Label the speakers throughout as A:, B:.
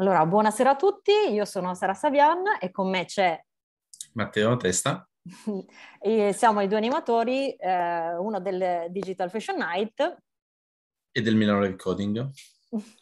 A: Allora, buonasera a tutti, io sono Sara Savian e con me c'è
B: Matteo Testa.
A: siamo i due animatori, eh, uno del Digital Fashion Night
B: e del Milan Recording.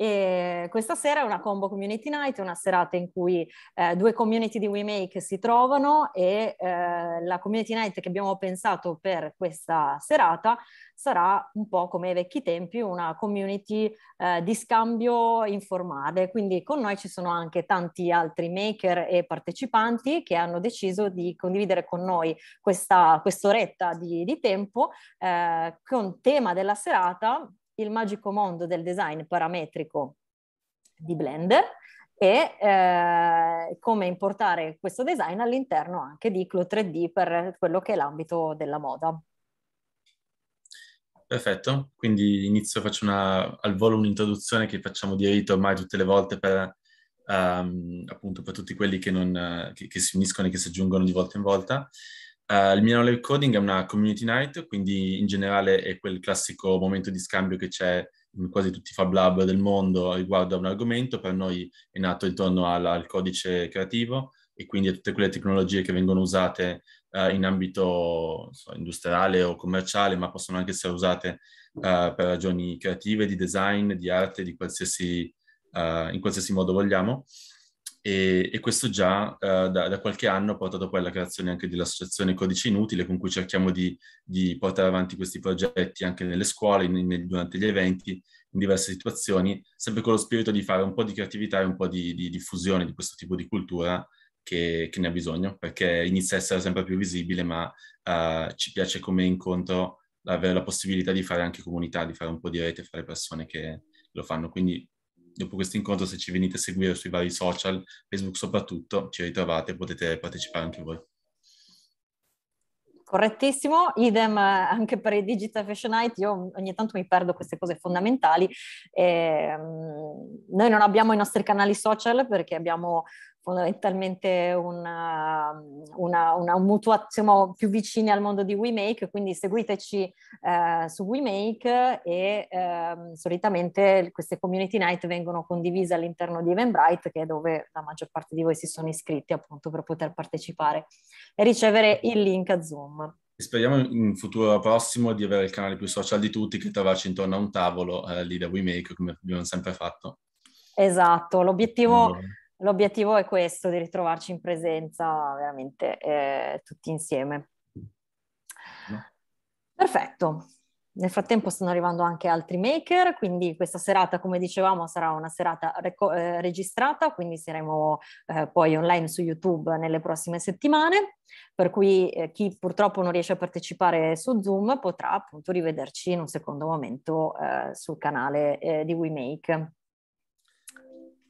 A: E questa sera è una combo community night, una serata in cui eh, due community di WeMake si trovano e eh, la community night che abbiamo pensato per questa serata sarà un po' come ai vecchi tempi, una community eh, di scambio informale. Quindi con noi ci sono anche tanti altri maker e partecipanti che hanno deciso di condividere con noi questa quest'oretta di, di tempo eh, con tema della serata il magico mondo del design parametrico di Blender e eh, come importare questo design all'interno anche di Clo 3D per quello che è l'ambito della moda.
B: Perfetto, quindi inizio, faccio una, al volo un'introduzione che facciamo di rito ormai tutte le volte per, um, appunto per tutti quelli che, non, che, che si uniscono e che si aggiungono di volta in volta. Uh, il Milano Live Coding è una community night, quindi in generale è quel classico momento di scambio che c'è in quasi tutti i Fab Lab del mondo riguardo a un argomento. Per noi è nato intorno al, al codice creativo e quindi a tutte quelle tecnologie che vengono usate uh, in ambito so, industriale o commerciale, ma possono anche essere usate uh, per ragioni creative, di design, di arte, di qualsiasi, in qualsiasi modo vogliamo e, e questo già eh, da, da, qualche anno ha portato poi alla creazione anche dell'associazione Codice Inutile con cui cerchiamo di, di portare avanti questi progetti anche nelle scuole, in, in, durante gli eventi, in diverse situazioni, sempre con lo spirito di fare un po' di creatività e un po' di, di diffusione di questo tipo di cultura che, che, ne ha bisogno, perché inizia a essere sempre più visibile, ma eh, ci piace come incontro avere la possibilità di fare anche comunità, di fare un po' di rete fra le persone che lo fanno. Quindi dopo questo incontro, se ci venite a seguire sui vari social, Facebook soprattutto, ci ritrovate e potete partecipare anche voi.
A: Correttissimo, idem eh, anche per il Digital Fashion Night, io ogni tanto mi perdo queste cose fondamentali. E, um, noi non abbiamo i nostri canali social perché abbiamo fondamentalmente una, una, una mutua, siamo più vicini al mondo di WeMake, quindi seguiteci eh, su WeMake e eh, solitamente queste community night vengono condivise all'interno di Eventbrite, che è dove la maggior parte di voi si sono iscritti appunto per poter partecipare e ricevere il link a Zoom.
B: Speriamo in futuro prossimo di avere il canale più social di tutti, che trovarci intorno a un tavolo eh, lì da WeMake, come abbiamo sempre fatto.
A: Esatto, l'obiettivo... Allora l'obiettivo è questo, di ritrovarci in presenza veramente eh, tutti insieme. No. Perfetto. Nel frattempo stanno arrivando anche altri maker, quindi questa serata, come dicevamo, sarà una serata reco- eh, registrata, quindi saremo eh, poi online su YouTube nelle prossime settimane, per cui eh, chi purtroppo non riesce a partecipare su Zoom potrà appunto rivederci in un secondo momento eh, sul canale eh, di WeMake.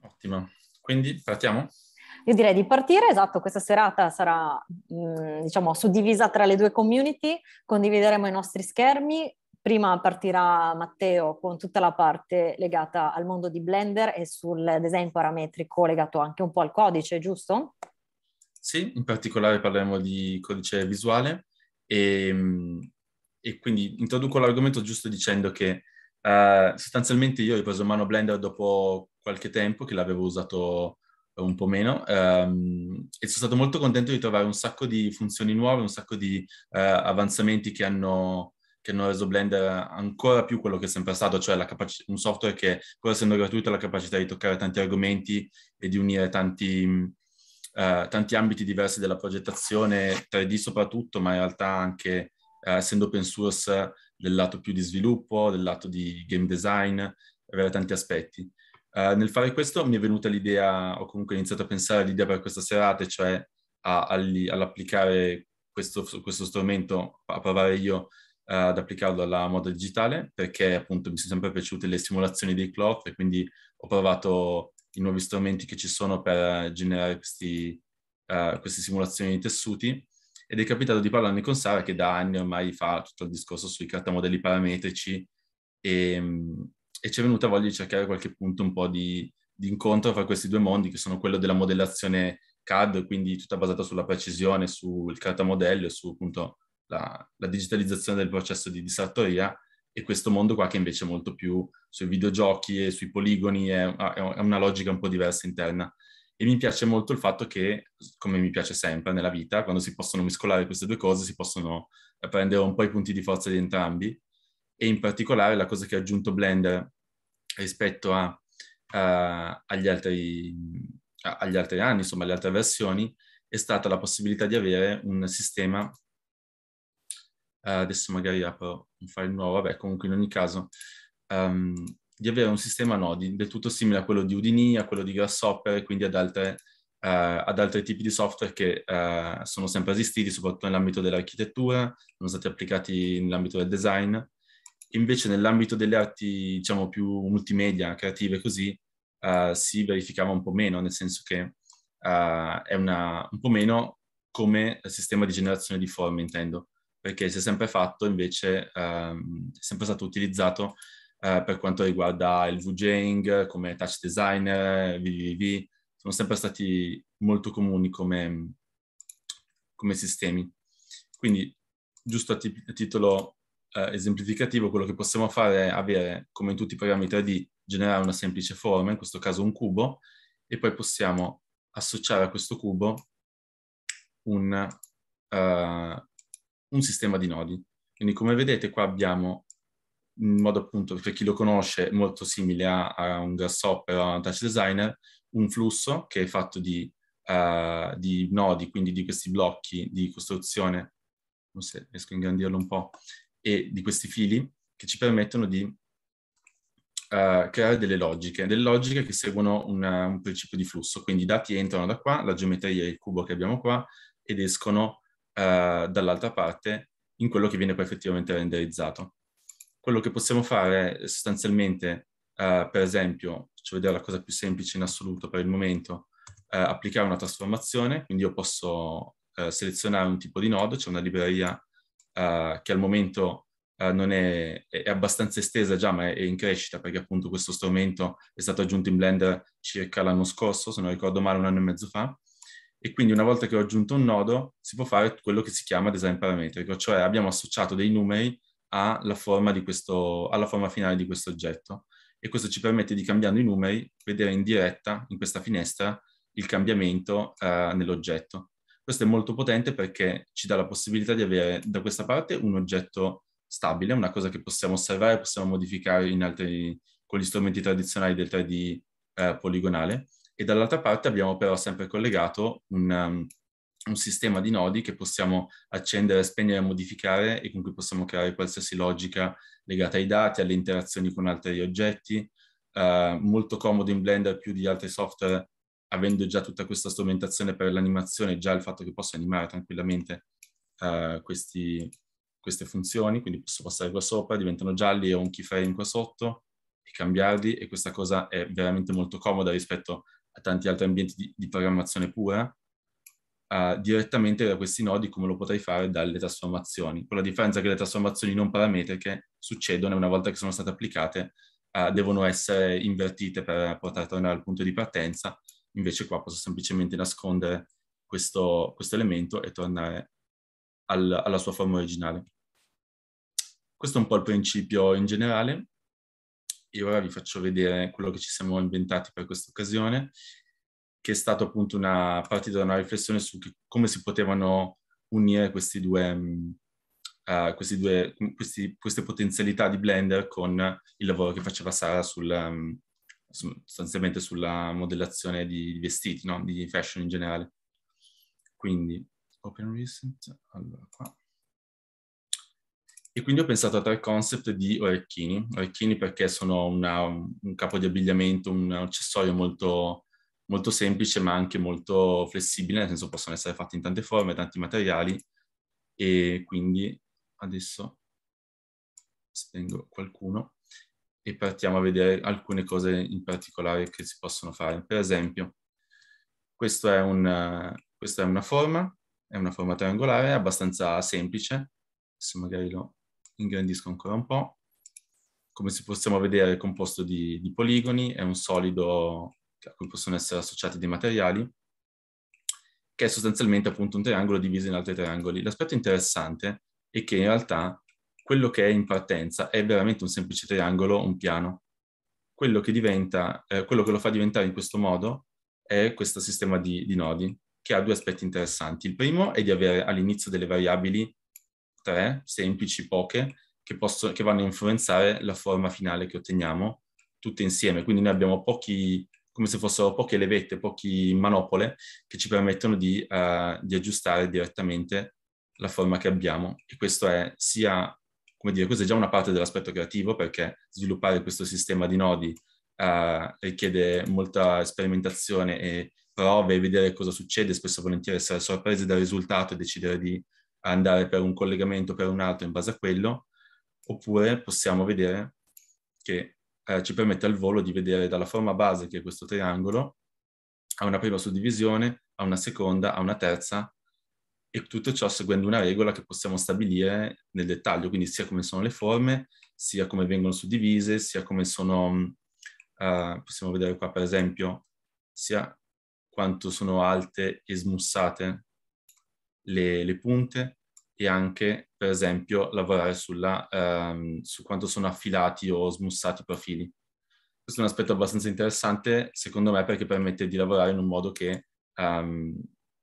B: Ottimo. Quindi partiamo?
A: Io direi di partire, esatto, questa serata sarà mh, mm, diciamo suddivisa tra le due community, condivideremo i nostri schermi, prima partirà Matteo con tutta la parte legata al mondo di Blender e sul design parametrico legato anche un po' al codice, giusto?
B: Sì, in particolare parleremo di codice visuale e, mm, e quindi introduco l'argomento giusto dicendo che Uh, sostanzialmente io ho ripreso in mano Blender dopo qualche tempo che l'avevo usato un po' meno um, e sono stato molto contento di trovare un sacco di funzioni nuove, un sacco di uh, avanzamenti che hanno, che hanno, reso Blender ancora più quello che è sempre stato, cioè capaci- un software che pur essendo gratuito ha la capacità di toccare tanti argomenti e di unire tanti, uh, tanti ambiti diversi della progettazione, 3D soprattutto, ma in realtà anche essendo open source del lato più di sviluppo, del lato di game design, avere tanti aspetti. Uh, nel fare questo mi è venuta l'idea, ho comunque iniziato a pensare all'idea per questa serata, cioè a, a, all'applicare questo, questo, strumento, a provare io uh, ad applicarlo alla moda digitale, perché appunto mi sono sempre piaciute le simulazioni dei cloth e quindi ho provato i nuovi strumenti che ci sono per generare questi, uh, queste simulazioni di tessuti ed è capitato di parlarne con Sara che da anni ormai fa tutto il discorso sui cartamodelli parametrici e, ehm, e ci è venuta voglia di cercare qualche punto un po' di, di incontro fra questi due mondi che sono quello della modellazione CAD, quindi tutta basata sulla precisione, sul cartamodello e su appunto la, la, digitalizzazione del processo di distrattoria e questo mondo qua che invece è molto più sui videogiochi e sui poligoni, è, è una logica un po' diversa interna e mi piace molto il fatto che, come mi piace sempre nella vita, quando si possono mescolare queste due cose, si possono prendere un po' i punti di forza di entrambi e in particolare la cosa che ha aggiunto Blender rispetto a, a, eh, agli, altri, a, agli, altri, anni, insomma alle altre versioni, è stata la possibilità di avere un sistema, eh, adesso magari apro un file nuovo, vabbè comunque in ogni caso, um, di avere un sistema nodi del tutto simile a quello di Udini, a quello di Grasshopper e quindi ad, altre, eh, ad altri tipi di software che eh, sono sempre esistiti, soprattutto nell'ambito dell'architettura, sono stati applicati nell'ambito del design. Invece nell'ambito delle arti, diciamo, più multimedia, creative così, eh, si verificava un po' meno, nel senso che eh, è una, un po' meno come sistema di generazione di forme, intendo, perché si è sempre fatto, invece, ehm, è sempre stato utilizzato eh, per quanto riguarda il VJing, come touch designer, VVV, sono sempre stati molto comuni come, come sistemi. Quindi, giusto a, t- a titolo eh, esemplificativo, quello che possiamo fare è avere, come in tutti i programmi 3D, generare una semplice forma, in questo caso un cubo, e poi possiamo associare a questo cubo un, uh, un sistema di nodi. Quindi come vedete qua abbiamo in modo appunto, per chi lo conosce, molto simile a, a un Grasshopper o a un Touch Designer, un flusso che è fatto di, uh, di nodi, quindi di questi blocchi di costruzione, non so se riesco a ingrandirlo un po', e di questi fili che ci permettono di uh, creare delle logiche, delle logiche che seguono una, un principio di flusso, quindi i dati entrano da qua, la geometria è il cubo che abbiamo qua, ed escono uh, dall'altra parte in quello che viene poi effettivamente renderizzato. Quello che possiamo fare sostanzialmente, eh, per esempio, faccio vedere la cosa più semplice in assoluto per il momento, eh, applicare una trasformazione, quindi io posso eh, selezionare un tipo di nodo, c'è cioè una libreria eh, che al momento eh, non è, è, abbastanza estesa già, ma è, è, in crescita perché appunto questo strumento è stato aggiunto in Blender circa l'anno scorso, se non ricordo male un anno e mezzo fa, e quindi una volta che ho aggiunto un nodo si può fare quello che si chiama design parametrico, cioè abbiamo associato dei numeri alla forma, questo, alla forma finale di questo oggetto e questo ci permette di cambiando i numeri vedere in diretta in questa finestra il cambiamento eh, nell'oggetto. Questo è molto potente perché ci dà la possibilità di avere da questa parte un oggetto stabile, una cosa che possiamo osservare, possiamo modificare altri, con gli strumenti tradizionali del 3D eh, poligonale e dall'altra parte abbiamo però sempre collegato un, um, un sistema di nodi che possiamo accendere, spegnere, modificare e con cui possiamo creare qualsiasi logica legata ai dati, alle interazioni con altri oggetti. Eh, molto comodo in Blender più di altri software, avendo già tutta questa strumentazione per l'animazione, già il fatto che posso animare tranquillamente eh, questi, queste funzioni, quindi posso passare qua sopra, diventano gialli e ho un keyframe qua sotto e cambiarli e questa cosa è veramente molto comoda rispetto a tanti altri ambienti di, di programmazione pura uh, direttamente da questi nodi come lo potrei fare dalle trasformazioni, con la differenza che le trasformazioni non parametriche succedono e una volta che sono state applicate uh, devono essere invertite per portare tornare al punto di partenza, invece qua posso semplicemente nascondere questo, questo elemento e tornare al, alla sua forma originale. Questo è un po' il principio in generale. E ora vi faccio vedere quello che ci siamo inventati per questa occasione che è stato appunto una, partita da una riflessione su che, come si potevano unire questi due, uh, questi due, mm, questi, queste potenzialità di Blender con il lavoro che faceva Sara sul, um, sostanzialmente sulla modellazione di, di vestiti, no? di fashion in generale. Quindi, open recent, allora qua. E quindi ho pensato a tre concept di orecchini. Orecchini perché sono una, un capo di abbigliamento, un accessorio molto molto semplice ma anche molto flessibile, nel senso possono essere fatti in tante forme, tanti materiali e quindi adesso spengo qualcuno e partiamo a vedere alcune cose in particolare che si possono fare. Per esempio, questa è una, questa è una forma, è una forma triangolare abbastanza semplice, adesso magari lo ingrandisco ancora un po', come si possiamo vedere è composto di, di poligoni, è un solido a cui possono essere associati dei materiali, che è sostanzialmente appunto un triangolo diviso in altri triangoli. L'aspetto interessante è che in realtà quello che è in partenza è veramente un semplice triangolo, un piano. Quello che, diventa, eh, quello che lo fa diventare in questo modo è questo sistema di, di nodi, che ha due aspetti interessanti. Il primo è di avere all'inizio delle variabili tre, semplici, poche, che, posso, che, vanno a influenzare la forma finale che otteniamo tutte insieme. Quindi noi abbiamo pochi, come se fossero poche levette, poche manopole che ci permettono di, uh, di aggiustare direttamente la forma che abbiamo. E questo è sia, come dire, questa è già una parte dell'aspetto creativo perché sviluppare questo sistema di nodi uh, richiede molta sperimentazione e prove e vedere cosa succede, spesso volentieri essere sorpresi dal risultato e decidere di andare per un collegamento o per un altro in base a quello, oppure possiamo vedere che eh, ci permette al volo di vedere dalla forma base, che è questo triangolo, a una prima suddivisione, a una seconda, a una terza, e tutto ciò seguendo una regola che possiamo stabilire nel dettaglio, quindi sia come sono le forme, sia come vengono suddivise, sia come sono, mm, eh, possiamo vedere qua per esempio, sia quanto sono alte e smussate le, le punte, e anche, per esempio, lavorare sulla, ehm, su quanto sono affilati o smussati i profili. Questo è un aspetto abbastanza interessante, secondo me, perché permette di lavorare in un modo che, ehm,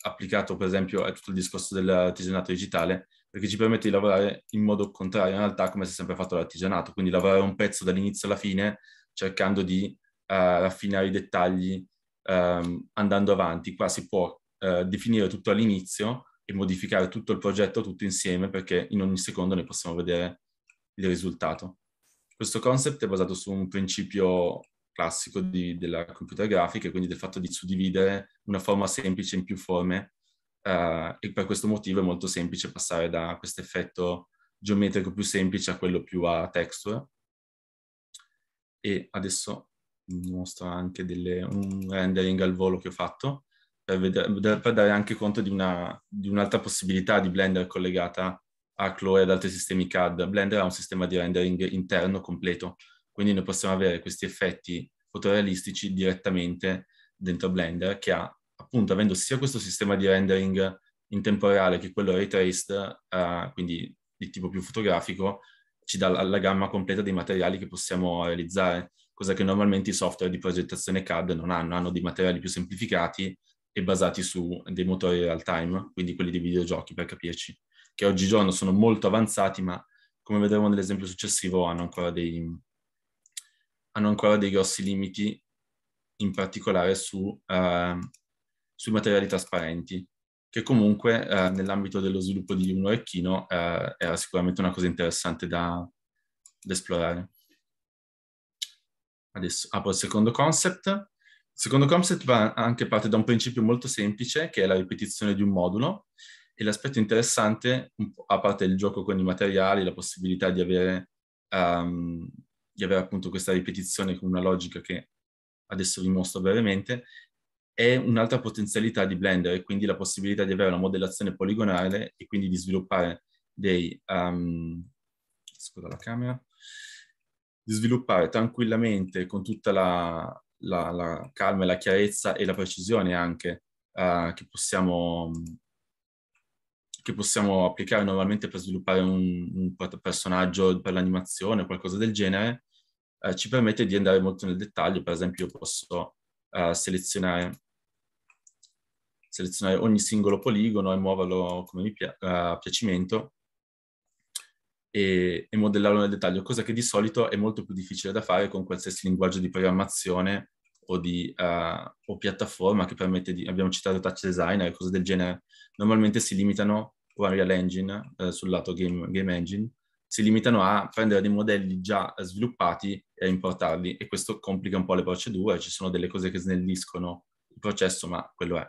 B: applicato per esempio a tutto il discorso dell'artigianato digitale, perché ci permette di lavorare in modo contrario in realtà come si è sempre fatto l'artigianato, quindi lavorare un pezzo dall'inizio alla fine cercando di eh, raffinare i dettagli ehm, andando avanti. Qua si può eh, definire tutto all'inizio, e modificare tutto il progetto tutto insieme perché in ogni secondo ne possiamo vedere il risultato. Questo concept è basato su un principio classico di, della computer grafica, quindi del fatto di suddividere una forma semplice in più forme uh, e per questo motivo è molto semplice passare da questo effetto geometrico più semplice a quello più a texture. E adesso vi mostro anche delle, un rendering al volo che ho fatto per dare anche conto di, una, di un'altra possibilità di Blender collegata a Chloe e ad altri sistemi CAD. Blender ha un sistema di rendering interno completo, quindi noi possiamo avere questi effetti fotorealistici direttamente dentro Blender che ha, appunto, avendo sia questo sistema di rendering in tempo reale che quello ray traced, eh, quindi di tipo più fotografico, ci dà la, la, gamma completa dei materiali che possiamo realizzare, cosa che normalmente i software di progettazione CAD non hanno, hanno dei materiali più semplificati e basati su dei motori real time, quindi quelli di videogiochi per capirci, che oggigiorno sono molto avanzati, ma come vedremo nell'esempio successivo hanno ancora dei, hanno ancora dei grossi limiti, in particolare su, eh, sui materiali trasparenti, che comunque eh, nell'ambito dello sviluppo di un orecchino eh, era sicuramente una cosa interessante da, da esplorare. Adesso apro il secondo concept Secondo Comset va anche parte da un principio molto semplice che è la ripetizione di un modulo e l'aspetto interessante, a parte il gioco con i materiali, la possibilità di avere, um, di avere appunto questa ripetizione con una logica che adesso vi mostro brevemente, è un'altra potenzialità di Blender e quindi la possibilità di avere una modellazione poligonale e quindi di sviluppare dei... Um, scusa la camera. Di sviluppare tranquillamente con tutta la, la, la calma e la chiarezza e la precisione anche uh, che, possiamo, che, possiamo, applicare normalmente per sviluppare un, un personaggio per l'animazione o qualcosa del genere, uh, ci permette di andare molto nel dettaglio. Per esempio, io posso uh, selezionare, selezionare ogni singolo poligono e muoverlo come mi pia- piacimento e, e modellarlo nel dettaglio, cosa che di solito è molto più difficile da fare con qualsiasi linguaggio di programmazione o, di, uh, o piattaforma che permette di, abbiamo citato touch designer e cose del genere, normalmente si limitano, o Unreal Engine eh, sul lato game, game engine, si limitano a prendere dei modelli già sviluppati e a importarli e questo complica un po' le procedure, ci sono delle cose che snelliscono il processo, ma quello è.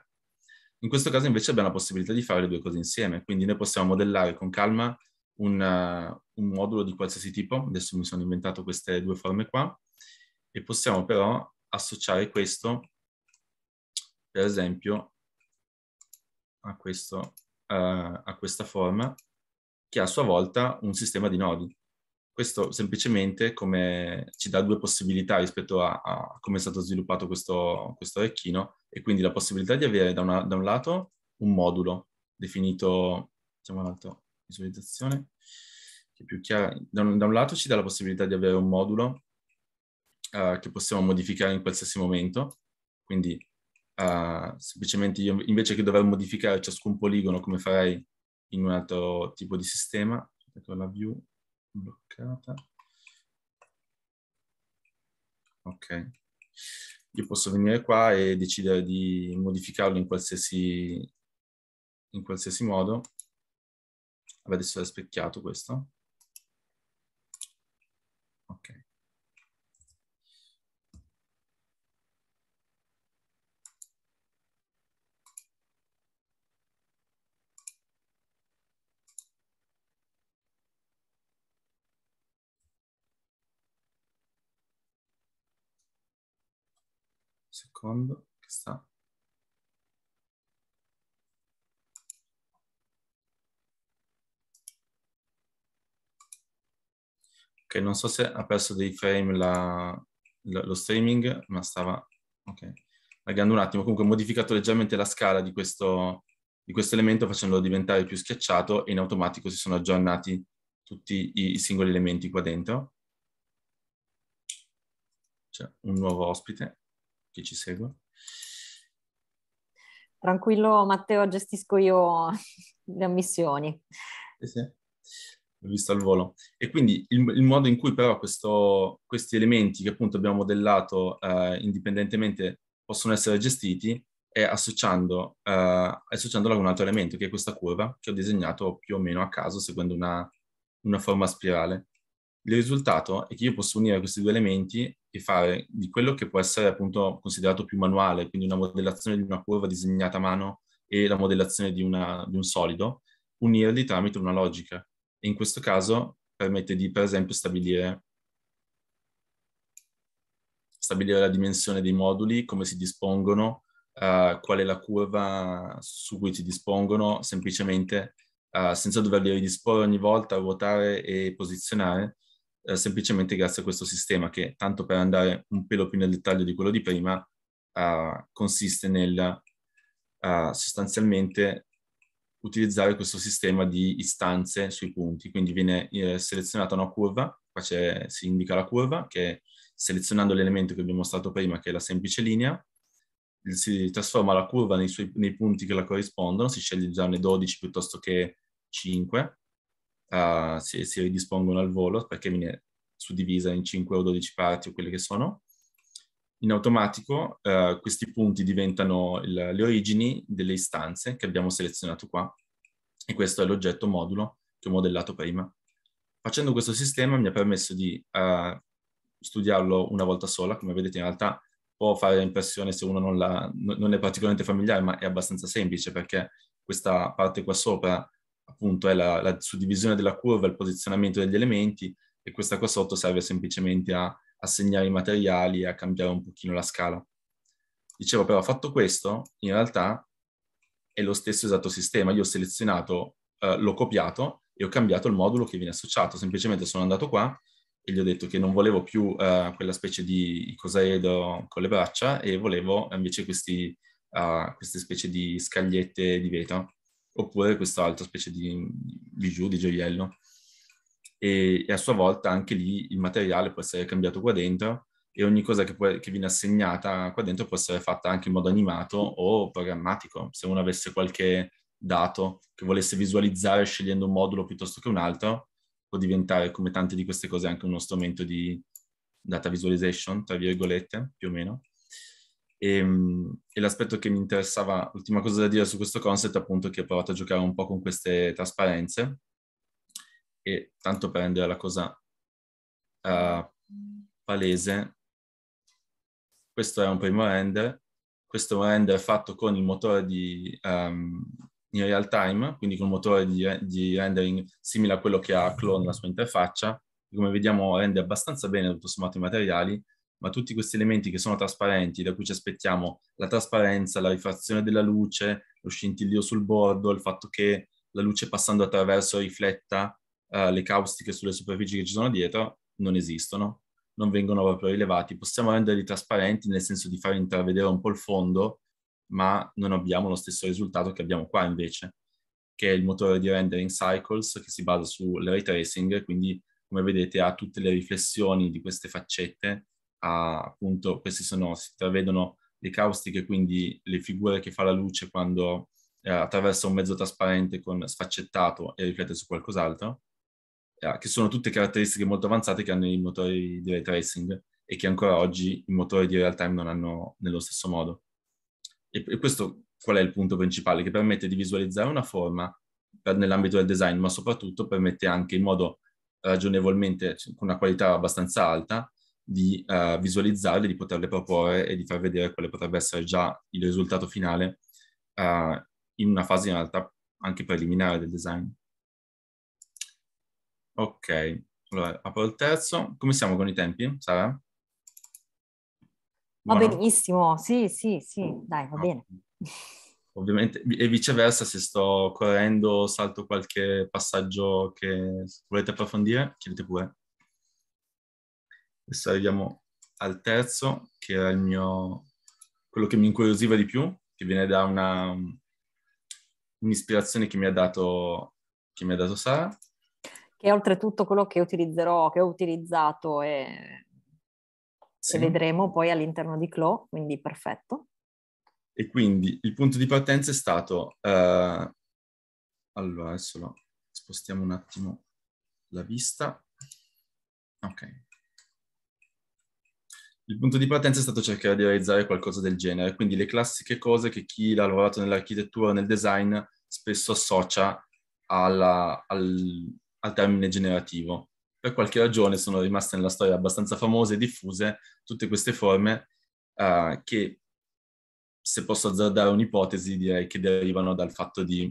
B: In questo caso invece abbiamo la possibilità di fare le due cose insieme, quindi noi possiamo modellare con calma un, eh, un modulo di qualsiasi tipo, adesso mi sono inventato queste due forme qua, e possiamo però associare questo, per esempio, a, questo, uh, a questa forma, che a sua volta un sistema di nodi. Questo semplicemente come ci dà due possibilità rispetto a, a come è stato sviluppato questo, questo, orecchino e quindi la possibilità di avere da, una, da un lato un modulo definito, diciamo visualizzazione, che più chiara, da un, da un lato ci dà la possibilità di avere un modulo uh, che possiamo modificare in qualsiasi momento, quindi uh, semplicemente io invece che dover modificare ciascun poligono come farei in un altro tipo di sistema, ecco la view
C: bloccata,
B: ok, io posso venire qua e decidere di modificarlo in qualsiasi, in qualsiasi modo Vabbè, adesso specchiato questo.
C: Ok. Secondo che sta
B: non so se ha perso dei frame la, la, lo streaming, ma stava okay, allargando un attimo. Comunque ho modificato leggermente la scala di questo, di questo elemento facendolo diventare più schiacciato e in automatico si sono aggiornati tutti i, i singoli elementi qua dentro. C'è un nuovo ospite che ci segue.
A: Tranquillo Matteo, gestisco io le ammissioni.
B: Sì, sì visto al volo. E quindi il, il modo in cui però questo, questi elementi che appunto abbiamo modellato eh, indipendentemente possono essere gestiti è associando, eh, associandolo ad un altro elemento, che è questa curva che ho disegnato più o meno a caso seguendo una, una forma spirale. Il risultato è che io posso unire questi due elementi e fare di quello che può essere appunto considerato più manuale, quindi una modellazione di una curva disegnata a mano e la modellazione di, una, di un solido, unirli tramite una logica in questo caso permette di, per esempio, stabilire, stabilire la dimensione dei moduli, come si dispongono, uh, qual è la curva su cui si dispongono, semplicemente uh, senza doverli ridisporre ogni volta, ruotare e posizionare, uh, semplicemente grazie a questo sistema che, tanto per andare un pelo più nel dettaglio di quello di prima, consiste nel sostanzialmente utilizzare questo sistema di istanze sui punti, quindi viene eh, selezionata una curva, qua si indica la curva, che selezionando l'elemento che vi ho mostrato prima, che è la semplice linea, si trasforma la curva nei, suoi, nei punti che la corrispondono, si sceglie di usarne 12 piuttosto che 5, uh, eh, si, si, ridispongono al volo perché viene suddivisa in 5 o 12 parti o quelle che sono, in automatico eh, questi punti diventano il, le origini delle istanze che abbiamo selezionato qua e questo è l'oggetto modulo che ho modellato prima. Facendo questo sistema mi ha permesso di eh, studiarlo una volta sola, come vedete in realtà può fare l'impressione se uno non, la, non, è particolarmente familiare, ma è abbastanza semplice perché questa parte qua sopra appunto è la, la suddivisione della curva, il posizionamento degli elementi e questa qua sotto serve semplicemente a a segnare i materiali e a cambiare un pochino la scala. Dicevo però, fatto questo, in realtà è lo stesso esatto sistema. Io ho selezionato, eh, l'ho copiato e ho cambiato il modulo che viene associato. Semplicemente sono andato qua e gli ho detto che non volevo più eh, quella specie di cosaedro con le braccia e volevo invece questi, eh, queste specie di scagliette di vetro oppure questa altra specie di bijou, di gioiello e, e, a sua volta anche lì il materiale può essere cambiato qua dentro e ogni cosa che, può, che, viene assegnata qua dentro può essere fatta anche in modo animato o programmatico. Se uno avesse qualche dato che volesse visualizzare scegliendo un modulo piuttosto che un altro, può diventare, come tante di queste cose, anche uno strumento di data visualization, tra virgolette, più o meno. E, ehm, e, l'aspetto che mi interessava, l'ultima cosa da dire su questo concept, appunto, che ho provato a giocare un po' con queste trasparenze, e tanto per rendere la cosa uh, palese, questo è un primo render, questo è un render fatto con il motore di, um, in real time, quindi con un motore di, di, rendering simile a quello che ha Clone nella sua interfaccia, come vediamo rende abbastanza bene tutto sommato i materiali, ma tutti questi elementi che sono trasparenti, da cui ci aspettiamo la trasparenza, la rifrazione della luce, lo scintillio sul bordo, il fatto che la luce passando attraverso rifletta eh, le caustiche sulle superfici che ci sono dietro non esistono, non vengono proprio rilevati. Possiamo renderli trasparenti nel senso di far intravedere un po' il fondo, ma non abbiamo lo stesso risultato che abbiamo qua invece, che è il motore di rendering cycles che si basa sul ray tracing, quindi come vedete ha tutte le riflessioni di queste faccette, ha, appunto questi sono, si intravedono le caustiche, quindi le figure che fa la luce quando eh, attraversa un mezzo trasparente con sfaccettato e riflette su qualcos'altro, eh, che sono tutte caratteristiche molto avanzate che hanno i motori di ray tracing e che ancora oggi i motori di real time non hanno nello stesso modo. E, e questo qual è il punto principale? Che permette di visualizzare una forma per, nell'ambito del design, ma soprattutto permette anche in modo ragionevolmente, cioè, con una qualità abbastanza alta, di uh, visualizzarle, di poterle proporre e di far vedere quale potrebbe essere già il risultato finale uh, in una fase in realtà anche preliminare del design. Ok, allora apro il terzo. Come siamo con i tempi, Sara? Va Buono.
A: benissimo, sì, sì, sì, dai, va ah. bene.
B: Ovviamente, e viceversa, se sto correndo salto qualche passaggio che volete approfondire, chiedete pure. Adesso arriviamo al terzo, che era il mio, quello che mi incuriosiva di più, che viene da una, un'ispirazione che mi ha dato, che mi ha dato Sara
A: che oltretutto quello che utilizzerò, che ho utilizzato e sì. vedremo poi all'interno di Clo, quindi perfetto.
B: E quindi il punto di partenza è stato, eh... allora adesso lo spostiamo un attimo la vista, ok. Il punto di partenza è stato cercare di realizzare qualcosa del genere, quindi le classiche cose che chi ha lavorato nell'architettura o nel design spesso associa alla, al, al termine generativo. Per qualche ragione sono rimaste nella storia abbastanza famose e diffuse tutte queste forme uh, che, se posso azzardare un'ipotesi, direi che derivano dal fatto di,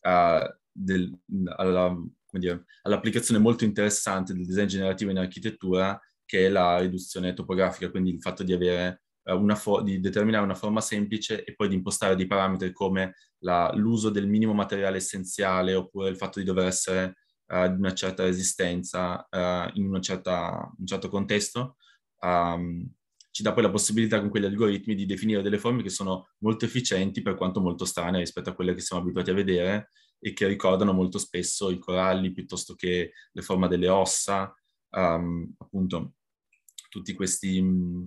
B: uh, del, alla, dire, all'applicazione molto interessante del design generativo in architettura, che è la riduzione topografica, quindi il fatto di avere eh, Fo- di determinare una forma semplice e poi di impostare dei parametri come la- l'uso del minimo materiale essenziale oppure il fatto di dover essere uh, di una certa resistenza uh, in una certa, un certo contesto, um, ci dà poi la possibilità con quegli algoritmi di definire delle forme che sono molto efficienti per quanto molto strane rispetto a quelle che siamo abituati a vedere e che ricordano molto spesso i coralli piuttosto che le forme delle ossa, um, appunto tutte mm,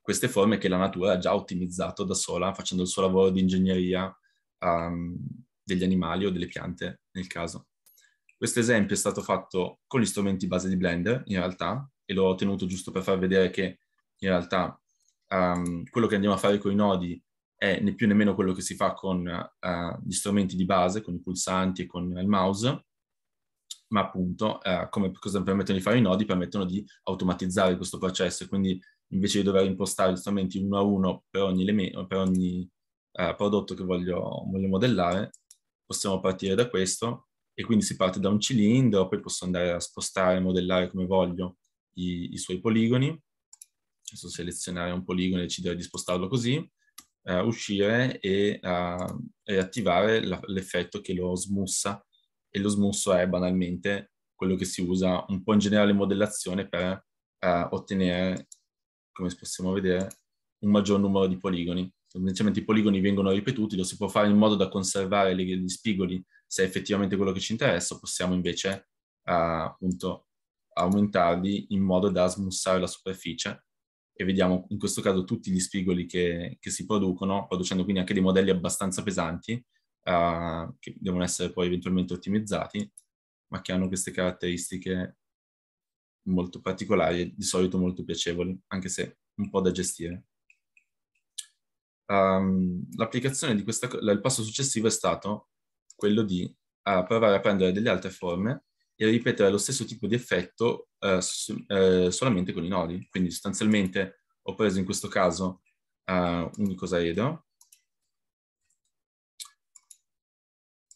B: queste forme che la natura ha già ottimizzato da sola facendo il suo lavoro di ingegneria um, degli animali o delle piante nel caso. Questo esempio è stato fatto con gli strumenti base di Blender, in realtà, e l'ho tenuto giusto per far vedere che in realtà um, quello che andiamo a fare con i nodi è né più né meno quello che si fa con uh, gli strumenti di base, con i pulsanti e con il mouse, ma appunto uh, come cosa permettono di fare i nodi? Permettono di automatizzare questo processo e quindi invece di dover impostare gli strumenti uno a uno per ogni, per ogni uh, prodotto che voglio, voglio modellare, possiamo partire da questo e quindi si parte da un cilindro, poi posso andare a spostare e modellare come voglio i, i, suoi poligoni. Posso selezionare un poligono e decidere di spostarlo così, eh, uscire e eh, attivare riattivare l'effetto che lo smussa. E lo smusso è banalmente quello che si usa un po' in generale in modellazione per eh, ottenere, come possiamo vedere, un maggior numero di poligoni. Semplicemente i poligoni vengono ripetuti, lo si può fare in modo da conservare gli spigoli se è effettivamente quello che ci interessa, possiamo invece uh, appunto aumentarli in modo da smussare la superficie e vediamo in questo caso tutti gli spigoli che, che si producono, producendo quindi anche dei modelli abbastanza pesanti uh, che devono essere poi eventualmente ottimizzati, ma che hanno queste caratteristiche molto particolari e di solito molto piacevoli, anche se un po' da gestire. Um, l'applicazione di questa, il passo successivo è stato quello di a provare a prendere delle altre forme e ripetere lo stesso tipo di effetto eh, su, eh, solamente con i nodi. Quindi sostanzialmente ho preso in questo caso eh, un icosaedro,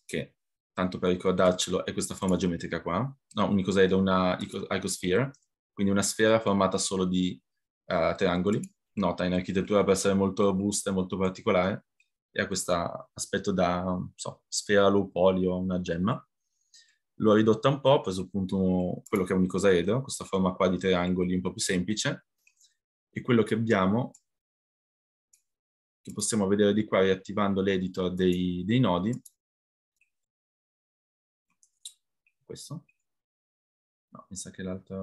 B: che tanto per ricordarcelo è questa forma geometrica qua, no, un icosaedro, una ico, icosphere, quindi una sfera formata solo di eh, triangoli, nota in architettura per essere molto robusta e molto particolare, e ha questo aspetto da so, sfera low poly una gemma. L'ho ridotta un po', ho preso appunto quello che è un icosaedro, questa forma qua di triangoli un po' più semplice, e quello che abbiamo, che possiamo vedere di qua riattivando l'editor dei, dei nodi, questo,
C: no, mi sa che l'altra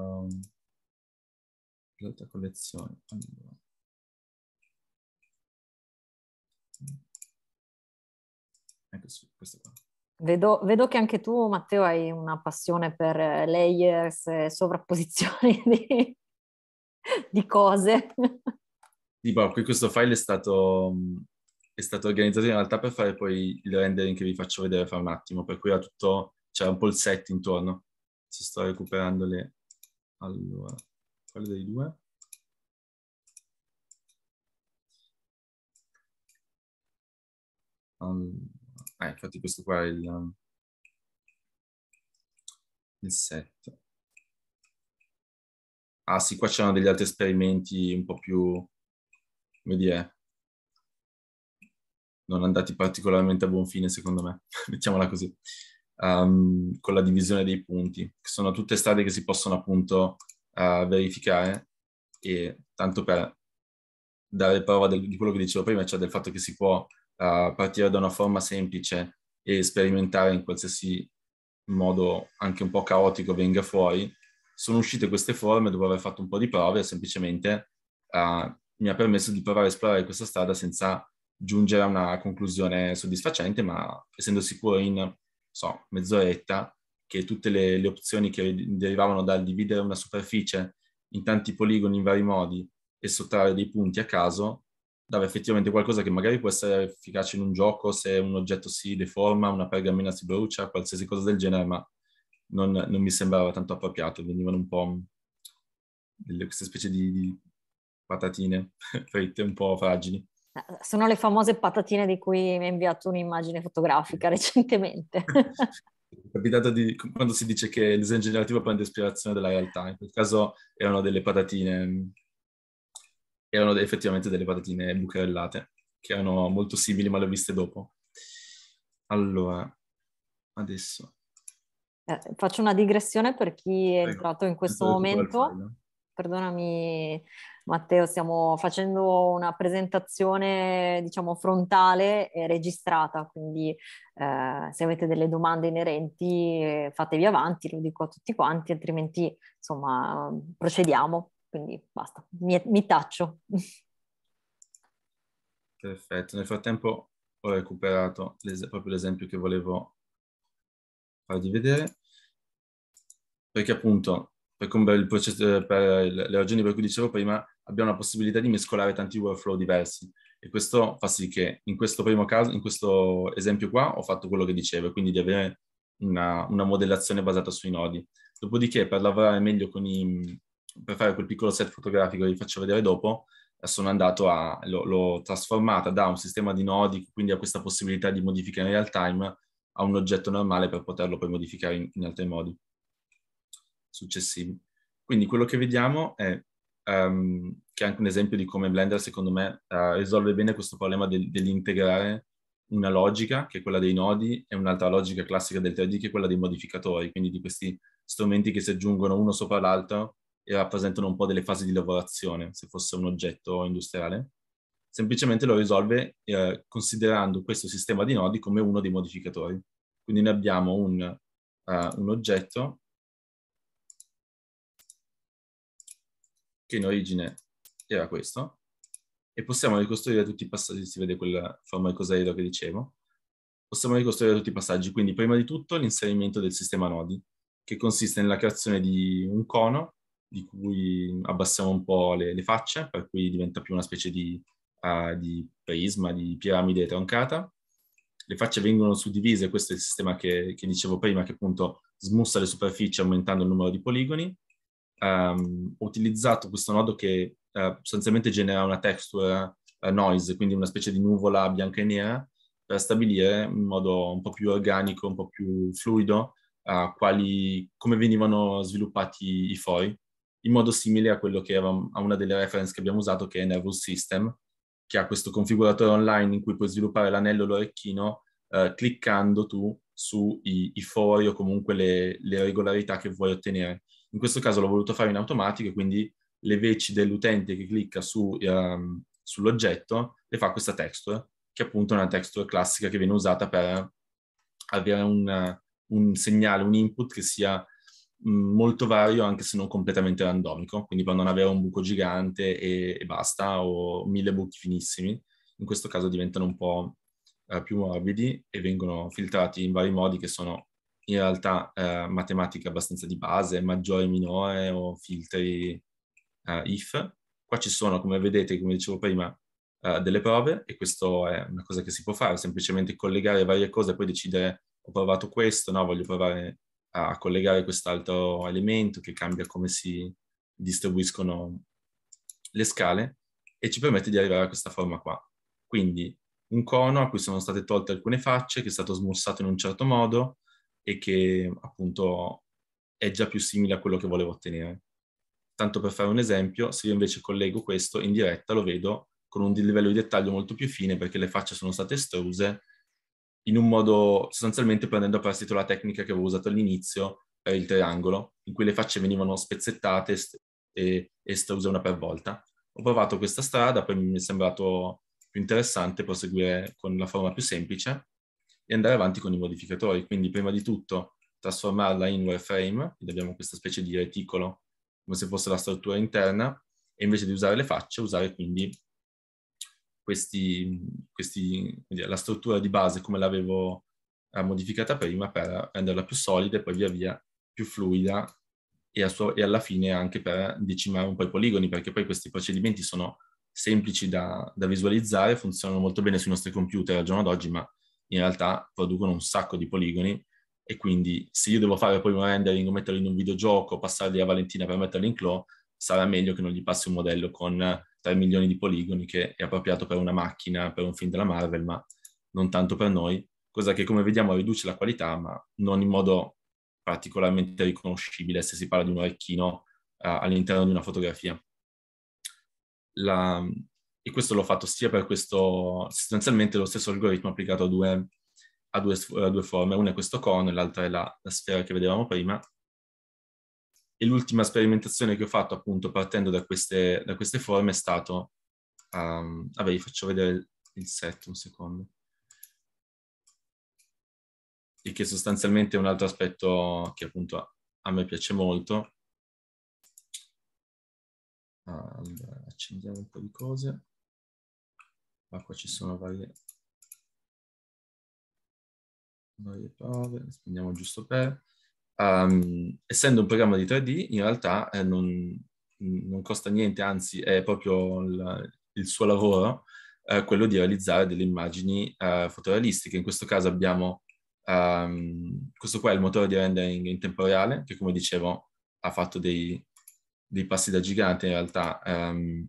C: collezione, allora. anche su questo qua.
A: Vedo, vedo, che anche tu, Matteo, hai una passione per eh, layers e sovrapposizioni di, di cose.
B: Tipo, boh, questo file è stato, è stato, organizzato in realtà per fare poi il rendering che vi faccio vedere fra un attimo, per cui era tutto, c'era un po' il set intorno. Se sto recuperando le... Allora, quale dei due?
C: Um, Ah,
B: infatti questo qua è il, um, il set. Ah sì, qua c'erano degli altri esperimenti un po' più, come dire, non andati particolarmente a buon fine, secondo me, mettiamola così, um, con la divisione dei punti, che sono tutte strade che si possono appunto uh, verificare e tanto per dare prova del, di quello che dicevo prima, cioè del fatto che si può uh, partire da una forma semplice e sperimentare in qualsiasi modo anche un po' caotico venga fuori, sono uscite queste forme dopo aver fatto un po' di prove e semplicemente uh, mi ha permesso di provare a esplorare questa strada senza giungere a una conclusione soddisfacente, ma essendo sicuro in, so, mezz'oretta che tutte le, le opzioni che derivavano dal dividere una superficie in tanti poligoni in vari modi e sottrarre dei punti a caso dava effettivamente qualcosa che magari può essere efficace in un gioco se un oggetto si deforma, una pergamena si brucia, qualsiasi cosa del genere, ma non, non mi sembrava tanto appropriato, venivano un po' delle, queste specie di, di patatine fritte un po' fragili.
A: Eh, sono le famose patatine di cui mi ha inviato un'immagine fotografica recentemente.
B: È capitato di, quando si dice che il disegno generativo prende ispirazione dalla realtà, in quel caso erano delle patatine erano effettivamente delle patatine bucherellate, che erano molto simili, ma le ho viste dopo. Allora, adesso...
A: Eh, faccio una digressione per chi è Prego. entrato in questo momento. Perdonami Matteo, stiamo facendo una presentazione diciamo frontale e registrata, quindi eh, se avete delle domande inerenti eh, fatevi avanti, lo dico a tutti quanti, altrimenti insomma procediamo quindi basta, mi, mi taccio.
B: Perfetto, nel frattempo ho recuperato l'es- proprio l'esempio che volevo farvi vedere, perché appunto, per, processo, per eh, le ragioni per cui dicevo prima, abbiamo la possibilità di mescolare tanti workflow diversi e questo fa sì che in questo primo caso, in questo esempio qua, ho fatto quello che dicevo, quindi di avere una, una modellazione basata sui nodi. Dopodiché, per lavorare meglio con i, per fare quel piccolo set fotografico che vi faccio vedere dopo, eh, sono andato a, l'ho, l'ho trasformata da un sistema di nodi, quindi a questa possibilità di modifica in real time, a un oggetto normale per poterlo poi modificare in, in altri modi successivi. Quindi quello che vediamo è um, che è anche un esempio di come Blender, secondo me, uh, risolve bene questo problema del, dell'integrare una logica, che è quella dei nodi, e un'altra logica classica del 3D, che è quella dei modificatori, quindi di questi strumenti che si aggiungono uno sopra l'altro e rappresentano un po' delle fasi di lavorazione, se fosse un oggetto industriale. Semplicemente lo risolve eh, considerando questo sistema di nodi come uno dei modificatori. Quindi ne abbiamo un, uh, un oggetto che in origine era questo, e possiamo ricostruire tutti i passaggi, si vede quella forma di cosaedro che dicevo, possiamo ricostruire tutti i passaggi, quindi prima di tutto l'inserimento del sistema nodi, che consiste nella creazione di un cono di cui abbassiamo un po' le, le facce, per cui diventa più una specie di, uh, di, prisma, di piramide troncata. Le facce vengono suddivise, questo è il sistema che, che dicevo prima, che appunto smussa le superfici aumentando il numero di poligoni. Um, ehm, ho utilizzato questo nodo che uh, sostanzialmente genera una texture uh, noise, quindi una specie di nuvola bianca e nera, per stabilire in modo un po' più organico, un po' più fluido, uh, quali, come venivano sviluppati i fori in modo simile a, avevamo, a una delle reference che abbiamo usato che è Nervous System, che ha questo configuratore online in cui puoi sviluppare l'anello e l'orecchino eh, cliccando tu sui fori o comunque le, le, regolarità che vuoi ottenere. In questo caso l'ho voluto fare in automatico quindi le veci dell'utente che clicca su, um, sull'oggetto le fa questa texture, che appunto è una texture classica che viene usata per avere un, un segnale, un input che sia molto vario anche se non completamente randomico, quindi può non avere un buco gigante e, e basta o mille buchi finissimi, in questo caso diventano un po' eh, più morbidi e vengono filtrati in vari modi che sono in realtà eh, matematica abbastanza di base, maggiore, o minore o filtri eh, if. Qua ci sono, come vedete, come dicevo prima, eh, delle prove e questo è una cosa che si può fare, semplicemente collegare varie cose e poi decidere ho provato questo, no, voglio provare a collegare quest'altro elemento che cambia come si distribuiscono le scale e ci permette di arrivare a questa forma qua. Quindi un cono a cui sono state tolte alcune facce, che è stato smussato in un certo modo e che appunto è già più simile a quello che volevo ottenere. Tanto per fare un esempio, se io invece collego questo in diretta lo vedo con un livello di dettaglio molto più fine perché le facce sono state estruse in un modo sostanzialmente prendendo a prestito la tecnica che avevo usato all'inizio, per eh, il triangolo, in cui le facce venivano spezzettate e estruse una per volta. Ho provato questa strada, poi mi è sembrato più interessante proseguire con la forma più semplice e andare avanti con i modificatori. Quindi prima di tutto trasformarla in wireframe, quindi abbiamo questa specie di reticolo come se fosse la struttura interna, e invece di usare le facce usare quindi questi, questi, la struttura di base come l'avevo eh, modificata prima per renderla più solida e poi via via più fluida e, suo, e, alla fine anche per decimare un po' i poligoni, perché poi questi procedimenti sono semplici da, da visualizzare, funzionano molto bene sui nostri computer al giorno d'oggi, ma in realtà producono un sacco di poligoni e quindi se io devo fare poi un rendering o metterlo in un videogioco, passarli a Valentina per metterlo in Clo, sarà meglio che non gli passi un modello con 3 milioni di poligoni che è appropriato per una macchina, per un film della Marvel, ma non tanto per noi, cosa che come vediamo riduce la qualità, ma non in modo particolarmente riconoscibile se si parla di un orecchino uh, all'interno di una fotografia. La, e questo l'ho fatto sia per questo, sostanzialmente lo stesso algoritmo applicato a due, a due, a due forme, una è questo cono e l'altra è la, la sfera che vedevamo prima, e l'ultima sperimentazione che ho fatto appunto partendo da queste, da queste forme è stato... Um, vabbè, vi faccio vedere il set un secondo. E che sostanzialmente è un altro aspetto che appunto a me piace molto.
C: Allora, accendiamo un po' di cose.
B: Ma qua ci sono varie, varie prove, spendiamo giusto per um, essendo un programma di 3D, in realtà eh, non, non, costa niente, anzi è proprio il, il suo lavoro eh, quello di realizzare delle immagini eh, fotorealistiche. In questo caso abbiamo, um, questo qua è il motore di rendering in tempo reale, che come dicevo ha fatto dei, dei passi da gigante in realtà, um,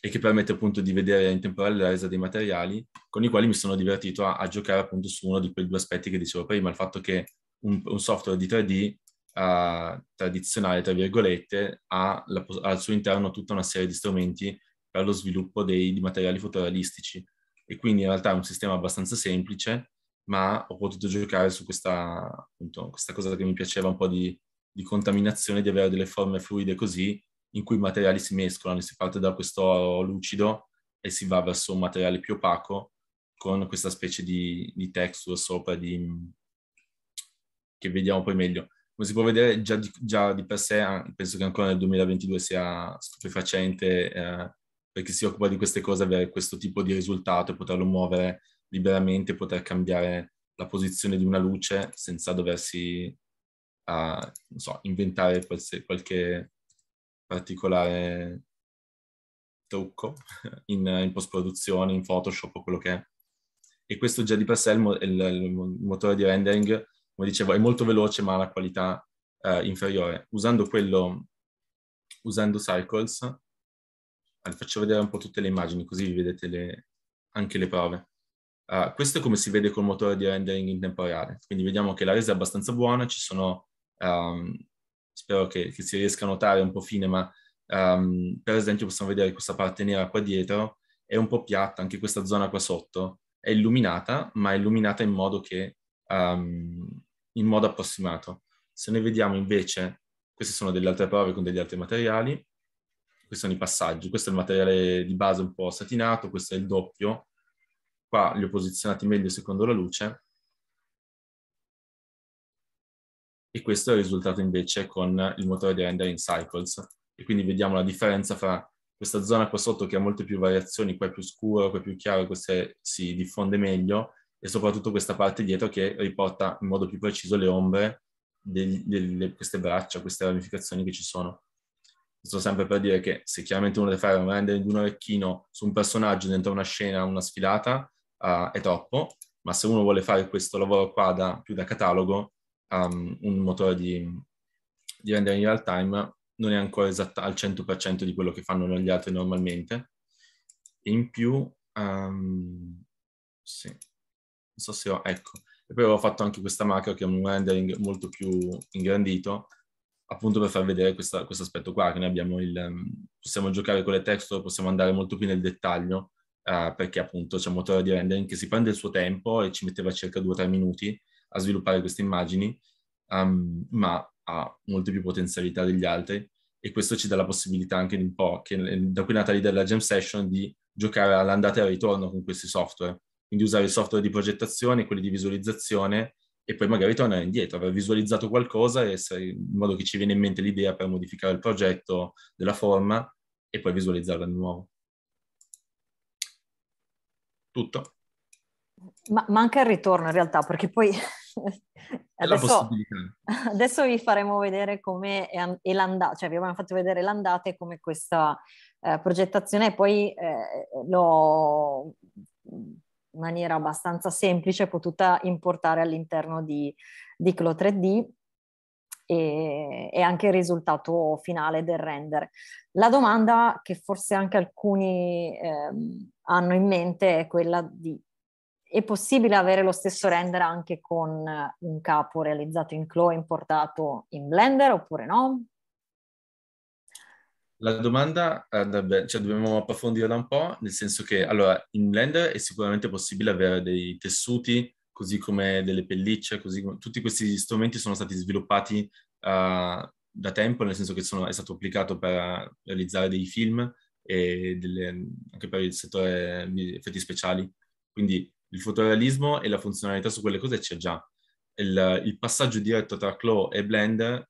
B: e che permette appunto di vedere in tempo reale la resa dei materiali, con i quali mi sono divertito a, a giocare appunto su uno di quei due aspetti che dicevo prima, il fatto che un, un software di 3D uh, eh, tradizionale, tra virgolette, ha la, al suo interno tutta una serie di strumenti per lo sviluppo dei, di materiali fotorealistici. E quindi in realtà è un sistema abbastanza semplice, ma ho potuto giocare su questa, appunto, questa cosa che mi piaceva un po' di, di contaminazione, di avere delle forme fluide così, in cui i materiali si mescolano, si parte da questo oro lucido e si va verso un materiale più opaco con questa specie di, di texture sopra, di, che vediamo poi meglio. Come si può vedere già di, già di per sé, penso che ancora nel 2022 sia stupefacente eh, per chi si occupa di queste cose avere questo tipo di risultato e poterlo muovere liberamente, poter cambiare la posizione di una luce senza doversi uh, so, inventare qualche, qualche particolare trucco in, in post-produzione, in Photoshop o quello che è. E questo già di per sé, il, il, il motore di rendering, come dicevo, è molto veloce ma ha la qualità eh, inferiore. Usando quello, usando Cycles, eh, vi faccio vedere un po' tutte le immagini così vi vedete le, anche le prove. Uh, questo è come si vede col motore di rendering in tempo reale, quindi vediamo che la resa è abbastanza buona, ci sono, um, spero che, che, si riesca a notare un po' fine, ma um, per esempio possiamo vedere questa parte nera qua dietro, è un po' piatta, anche questa zona qua sotto è illuminata, ma è illuminata in modo che um, in modo approssimato. Se noi vediamo invece, queste sono delle altre prove con degli altri materiali, questi sono i passaggi, questo è il materiale di base un po' satinato, questo è il doppio, qua li ho posizionati meglio secondo la luce, e questo è il risultato invece con il motore di rendering cycles, e quindi vediamo la differenza fra questa zona qua sotto che ha molte più variazioni, qua è più scuro, qua è più chiaro, questa si diffonde meglio, e soprattutto questa parte dietro che riporta in modo più preciso le ombre di queste braccia, queste ramificazioni che ci sono. Sto sempre per dire che se chiaramente uno deve fare un rendering di un orecchino su un personaggio dentro una scena, una sfilata, uh, è troppo, ma se uno vuole fare questo lavoro qua da, più da catalogo, um, un motore di, di rendering in real time non è ancora esatto al 100% di quello che fanno gli altri normalmente. In più, um, sì non so se ho, ecco. E poi avevo fatto anche questa macro che è un rendering molto più ingrandito, appunto per far vedere questo aspetto qua, che noi abbiamo il, ehm, possiamo giocare con le texture, possiamo andare molto più nel dettaglio, eh, perché appunto c'è un motore di rendering che si prende il suo tempo e ci metteva circa 2-3 minuti a sviluppare queste immagini, um, ma ha molte più potenzialità degli altri e questo ci dà la possibilità anche un po', che, eh, da qui è nata l'idea della Jam Session, di giocare all'andata e al ritorno con questi software quindi usare il software di progettazione, quelli di visualizzazione e poi magari tornare indietro, aver visualizzato qualcosa e se, in modo che ci viene in mente l'idea per modificare il progetto della forma e poi visualizzarla di nuovo. Tutto.
A: Ma, manca il ritorno in realtà, perché poi adesso, adesso, vi faremo vedere come è, l'andata, cioè vi abbiamo fatto vedere l'andata e come questa eh, progettazione, e poi eh, lo in maniera abbastanza semplice potuta importare all'interno di, di Clo 3D e, e, anche il risultato finale del render. La domanda che forse anche alcuni eh, hanno in mente è quella di è possibile avere lo stesso render anche con un capo realizzato in Clo e importato in Blender oppure no?
B: la domanda eh, dovrebbe, cioè, dobbiamo approfondirla un po', nel senso che allora in Blender è sicuramente possibile avere dei tessuti, così come delle pellicce, così come tutti questi strumenti sono stati sviluppati uh, da tempo, nel senso che sono, è stato applicato per eh, realizzare dei film e delle, anche per il settore di effetti speciali. Quindi il fotorealismo e la funzionalità su quelle cose c'è già. Il, il passaggio diretto tra Claw e Blender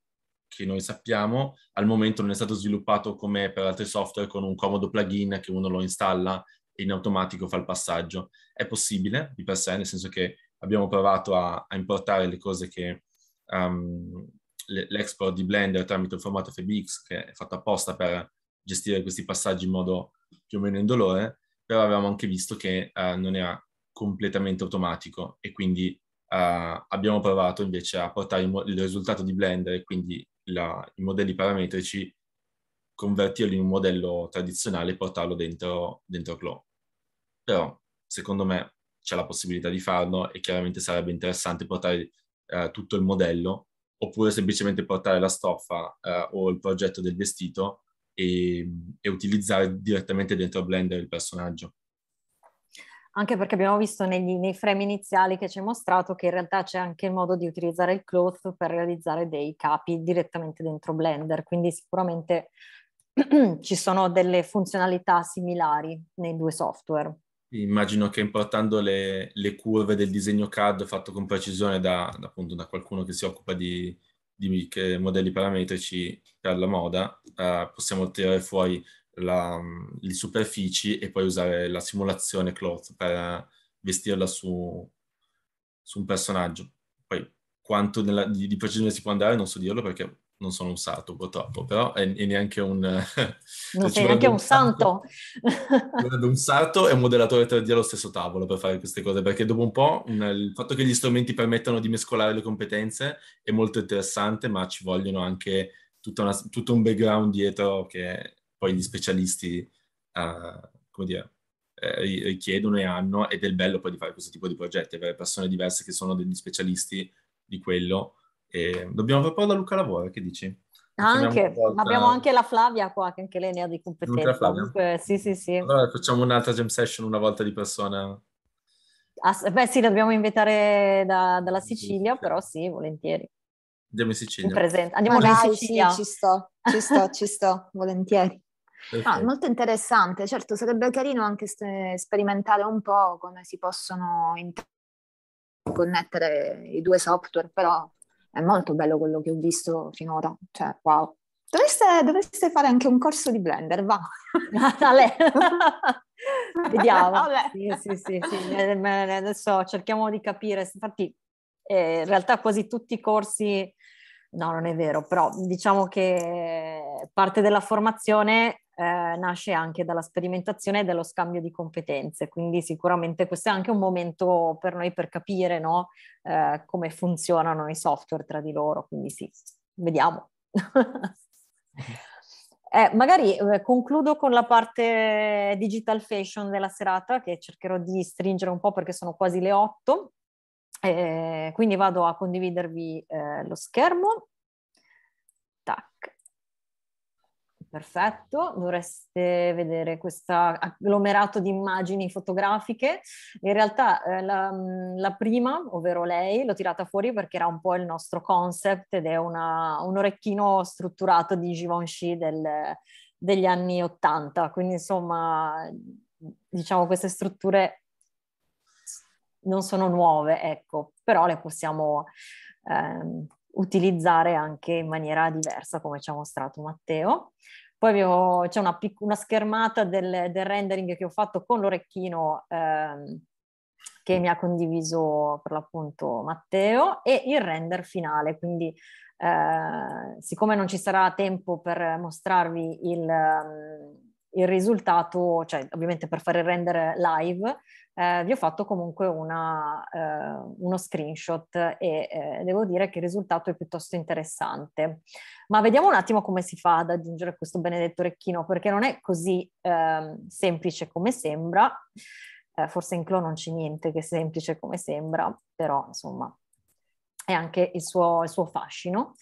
B: che noi sappiamo, al momento non è stato sviluppato come per altri software con un comodo plugin che uno lo installa e in automatico fa il passaggio. È possibile di per sé, nel senso che abbiamo provato a, a importare le cose che um, l'export di Blender tramite il formato FBX che è fatto apposta per gestire questi passaggi in modo più o meno indolore, però avevamo anche visto che uh, non era completamente automatico e quindi uh, abbiamo provato invece a portare il, il risultato di Blender e quindi la, i modelli parametrici, convertirli in un modello tradizionale e portarlo dentro, dentro Clo. Però, secondo me, c'è la possibilità di farlo e chiaramente sarebbe interessante portare eh, tutto il modello oppure semplicemente portare la stoffa eh, o il progetto del vestito e, e utilizzare direttamente dentro Blender il personaggio
A: anche perché abbiamo visto negli, nei frame iniziali che ci hai mostrato che in realtà c'è anche il modo di utilizzare il cloth per realizzare dei capi direttamente dentro Blender, quindi sicuramente ci sono delle funzionalità similari nei due
B: software. Immagino che importando le, le curve del disegno CAD fatto con precisione da, appunto, da qualcuno che si occupa di, di modelli parametrici per la moda, uh, possiamo tirare fuori la, le superfici e poi usare la simulazione cloth per vestirla su, su un personaggio. Poi quanto nella, di, di, precisione si può andare non so dirlo perché non sono un sarto purtroppo, però è, è neanche un...
A: Non sei neanche un santo!
B: santo. un sarto e un modellatore 3D allo stesso tavolo per fare queste cose, perché dopo un po' un, il fatto che gli strumenti permettano di mescolare le competenze è molto interessante, ma ci vogliono anche una, tutto un background dietro che poi gli specialisti uh, dire, eh, richiedono e hanno ed è bello poi di fare questo tipo di progetti, avere persone diverse che sono degli specialisti di quello. E dobbiamo far parlare a Luca Lavora, che dici? Anche, volta... abbiamo anche
A: la Flavia qua, che anche lei ne ha di competenza. sì, sì, sì. Allora
B: facciamo un'altra jam session una volta di persona.
A: As- ah, beh sì, dobbiamo invitare da, dalla
C: Sicilia, però sì, volentieri.
B: Andiamo in Sicilia. In Andiamo ah, in Sicilia.
C: Sì, ci sto, ci sto, ci sto, volentieri. Ah, molto interessante, certo, sarebbe carino anche sperimentare un po' come si possono connettere i due software, però è molto bello quello che ho visto finora, cioè wow. Dovreste, dovreste fare anche un corso di Blender, va. Ale. Vediamo.
A: Sì, sì, sì, sì, Adesso cerchiamo di capire. Infatti, eh, in realtà quasi tutti i corsi, no, non è vero, però diciamo che parte della formazione eh, nasce anche dalla sperimentazione e dallo scambio di competenze, quindi sicuramente questo è anche un momento per noi per capire no? eh, come funzionano i software tra di loro, quindi sì, vediamo. Eh, magari eh, concludo con la parte digital fashion della serata che cercherò di stringere un po' perché sono quasi le otto. Eh, quindi vado a condividervi eh, lo schermo perfetto, dovreste vedere questo agglomerato di immagini fotografiche. In realtà eh, la, mm, la, prima, ovvero lei, l'ho tirata fuori perché era un po' il nostro concept ed è una, un orecchino strutturato di Givenchy del, degli anni Ottanta, quindi insomma diciamo queste strutture non sono nuove, ecco, però le possiamo... Ehm, utilizzare anche in maniera diversa, come ci ha mostrato Matteo. Poi avevo, c'è una, pic- una schermata del, del, rendering che ho fatto con l'orecchino ehm, che mi ha condiviso per l'appunto Matteo e il render finale, quindi eh, siccome non ci sarà tempo per mostrarvi il, ehm, il risultato, cioè ovviamente per fare il render live, eh, vi ho fatto comunque una, eh, uno screenshot e eh, devo dire che il risultato è piuttosto interessante. Ma vediamo un attimo come si fa ad aggiungere questo benedetto orecchino, perché non è così ehm, semplice come sembra. Eh, forse in Clo non c'è niente che è semplice come sembra, però insomma è anche il suo, il suo fascino.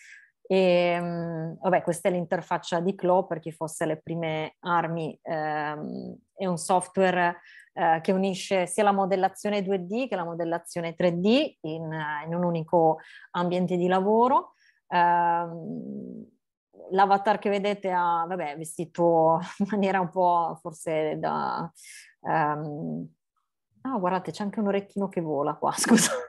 A: E, ehm, vabbè, questa è l'interfaccia di Claw per chi fosse alle prime armi. Ehm, è un software eh, che unisce sia la modellazione 2D che la modellazione 3D in, eh, in un unico ambiente di lavoro. Ehm, l'avatar che vedete ha, vabbè, vestito in maniera un po' forse da... Um... Ah, guardate, c'è anche un orecchino che vola qua, scusate.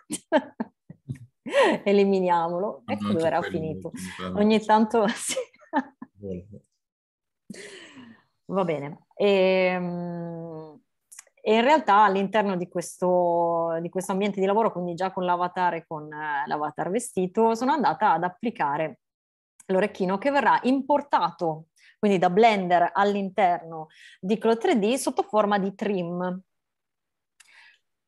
A: eliminiamolo. Ecco dove era finito. Ogni tanto... Sì. Va bene. E, ehm, e, in realtà all'interno di questo, di questo, ambiente di lavoro, quindi già con l'avatar e con eh, l'avatar vestito, sono andata ad applicare l'orecchino che verrà importato quindi da Blender all'interno di Clo3D sotto forma di trim.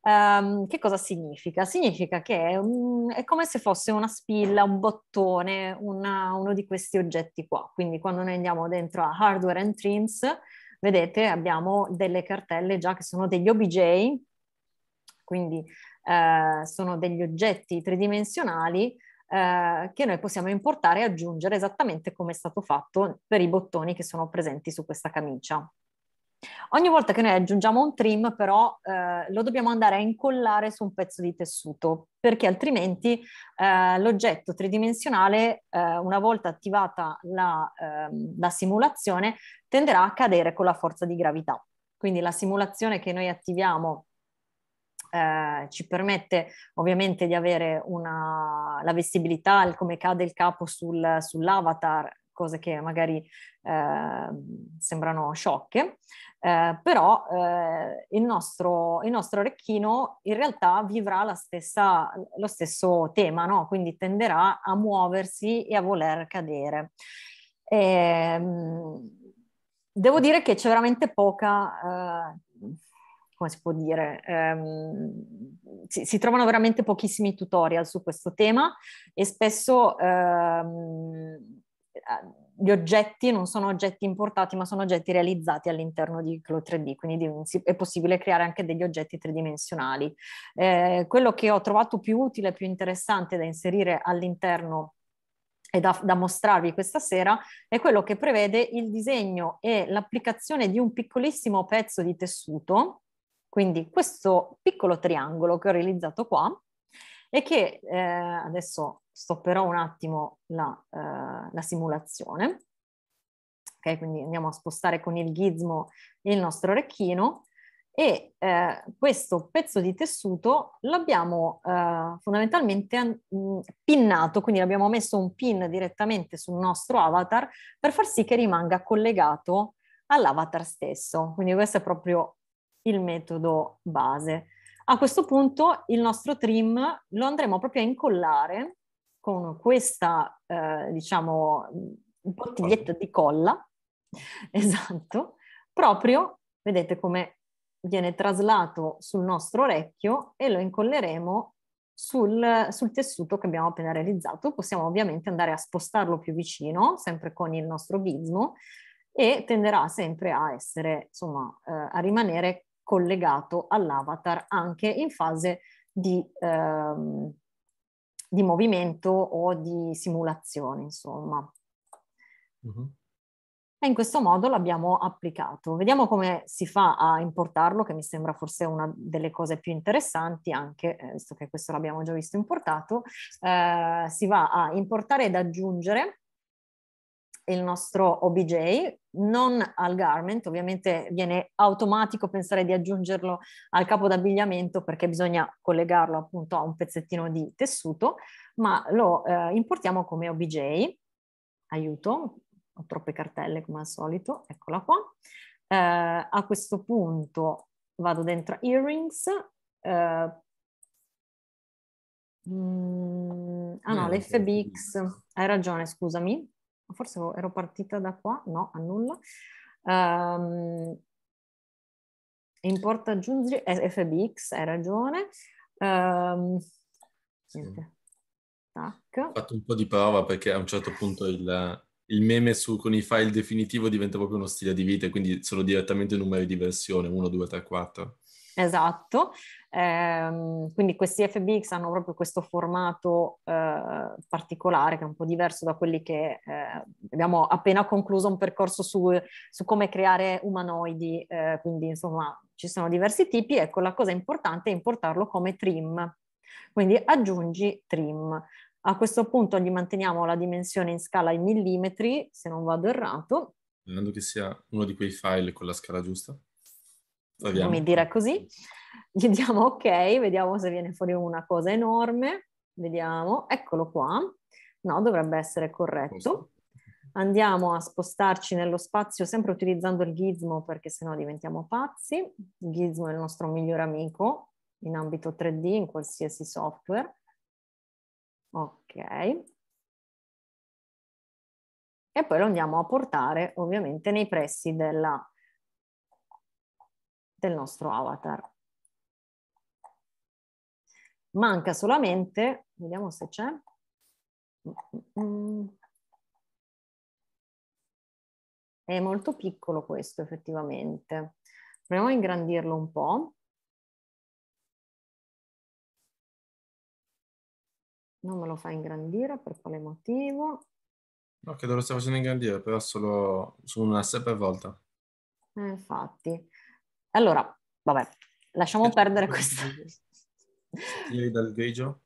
A: Um, che cosa significa? Significa che è, un, è, come se fosse una spilla, un bottone, una, uno di questi oggetti qua. Quindi quando noi andiamo dentro a hardware and trims, vedete abbiamo delle cartelle già che sono degli OBJ, quindi eh, sono degli oggetti tridimensionali eh, che noi possiamo importare e aggiungere esattamente come è stato fatto per i bottoni che sono presenti su questa camicia. Ogni volta che noi aggiungiamo un trim però eh, lo dobbiamo andare a incollare su un pezzo di tessuto perché altrimenti eh, l'oggetto tridimensionale eh, una volta attivata la, ehm, la simulazione tenderà a cadere con la forza di gravità. Quindi la simulazione che noi attiviamo eh, ci permette ovviamente di avere una, la vestibilità, il, come cade il capo sul, sull'avatar, cose che magari eh, sembrano sciocche, eh, però eh, il, nostro, il, nostro, orecchino in realtà vivrà stessa, lo stesso tema, no? quindi tenderà a muoversi e a voler cadere. E, ehm, devo dire che c'è veramente poca eh, come si può dire, ehm, si, si, trovano veramente pochissimi tutorial su questo tema e spesso ehm, eh, gli oggetti non sono oggetti importati, ma sono oggetti realizzati all'interno di Clo 3D, quindi è possibile creare anche degli oggetti tridimensionali. Eh, quello che ho trovato più utile, e più interessante da inserire all'interno e da, da, mostrarvi questa sera è quello che prevede il disegno e l'applicazione di un piccolissimo pezzo di tessuto, quindi questo piccolo triangolo che ho realizzato qua e che eh, adesso stopperò un attimo la, eh, la simulazione. Okay, quindi andiamo a spostare con il gizmo il nostro orecchino e eh, questo pezzo di tessuto l'abbiamo eh, fondamentalmente mm, pinnato, quindi abbiamo messo un pin direttamente sul nostro avatar per far sì che rimanga collegato all'avatar stesso. Quindi questo è proprio il metodo base. A questo punto il nostro trim lo andremo proprio a incollare con questa, eh, diciamo, bottiglietta di colla, esatto, proprio, vedete come viene traslato sul nostro orecchio e lo incolleremo sul, sul, tessuto che abbiamo appena realizzato. Possiamo ovviamente andare a spostarlo più vicino, sempre con il nostro bismo, e tenderà sempre a essere, insomma, eh, a rimanere collegato all'avatar anche in fase di... Ehm, di movimento o di simulazione, insomma. Uh-huh. E in questo modo l'abbiamo applicato. Vediamo come si fa a importarlo, che mi sembra forse una delle cose più interessanti, anche eh, visto che questo l'abbiamo già visto importato. Eh, si va a importare ed aggiungere il nostro OBJ, non al garment, ovviamente viene automatico pensare di aggiungerlo al capo d'abbigliamento perché bisogna collegarlo appunto a un pezzettino di tessuto, ma lo eh, importiamo come OBJ. Aiuto, ho troppe cartelle come al solito, eccola qua. Eh, a questo punto vado dentro earrings, eh, Mm, ah no, l'FBX, hai ragione, scusami forse ero partita da qua, no, a nulla. Um, importa aggiungere eh, FBX, hai ragione. Um, niente.
B: Tac. Ho fatto un po' di prova perché a un certo punto il, il meme su, con i file definitivo diventa proprio uno stile di vita, quindi sono direttamente numeri di versione 1, 2, 3, 4.
A: Esatto, eh, quindi questi FBX hanno proprio questo formato eh, particolare che è un po' diverso da quelli che eh, abbiamo appena concluso un percorso su, su come creare umanoidi, eh, quindi insomma ci sono diversi tipi, ecco la cosa importante è importarlo come trim, quindi aggiungi trim. A questo punto gli manteniamo la dimensione in scala in millimetri, se non vado errato.
B: Sperando che sia uno di quei file con la scala giusta. Proviamo. come dire
A: così. Gli diamo ok, vediamo se viene fuori una cosa enorme. Vediamo, eccolo qua. No, dovrebbe essere corretto. Andiamo a spostarci nello spazio sempre utilizzando il gizmo perché sennò diventiamo pazzi. Il gizmo è il nostro migliore amico in ambito 3D, in qualsiasi software.
C: Ok. E poi lo andiamo a portare ovviamente nei pressi della del nostro
A: avatar. Manca solamente, vediamo se c'è,
C: è molto piccolo questo effettivamente. Proviamo a ingrandirlo un po'. Non me lo fa ingrandire, per quale motivo?
B: No, che lo sta facendo ingrandire, però solo su una step per volta.
A: Eh, infatti. Allora, vabbè, lasciamo certo. perdere questo.
B: Tiri dal grigio?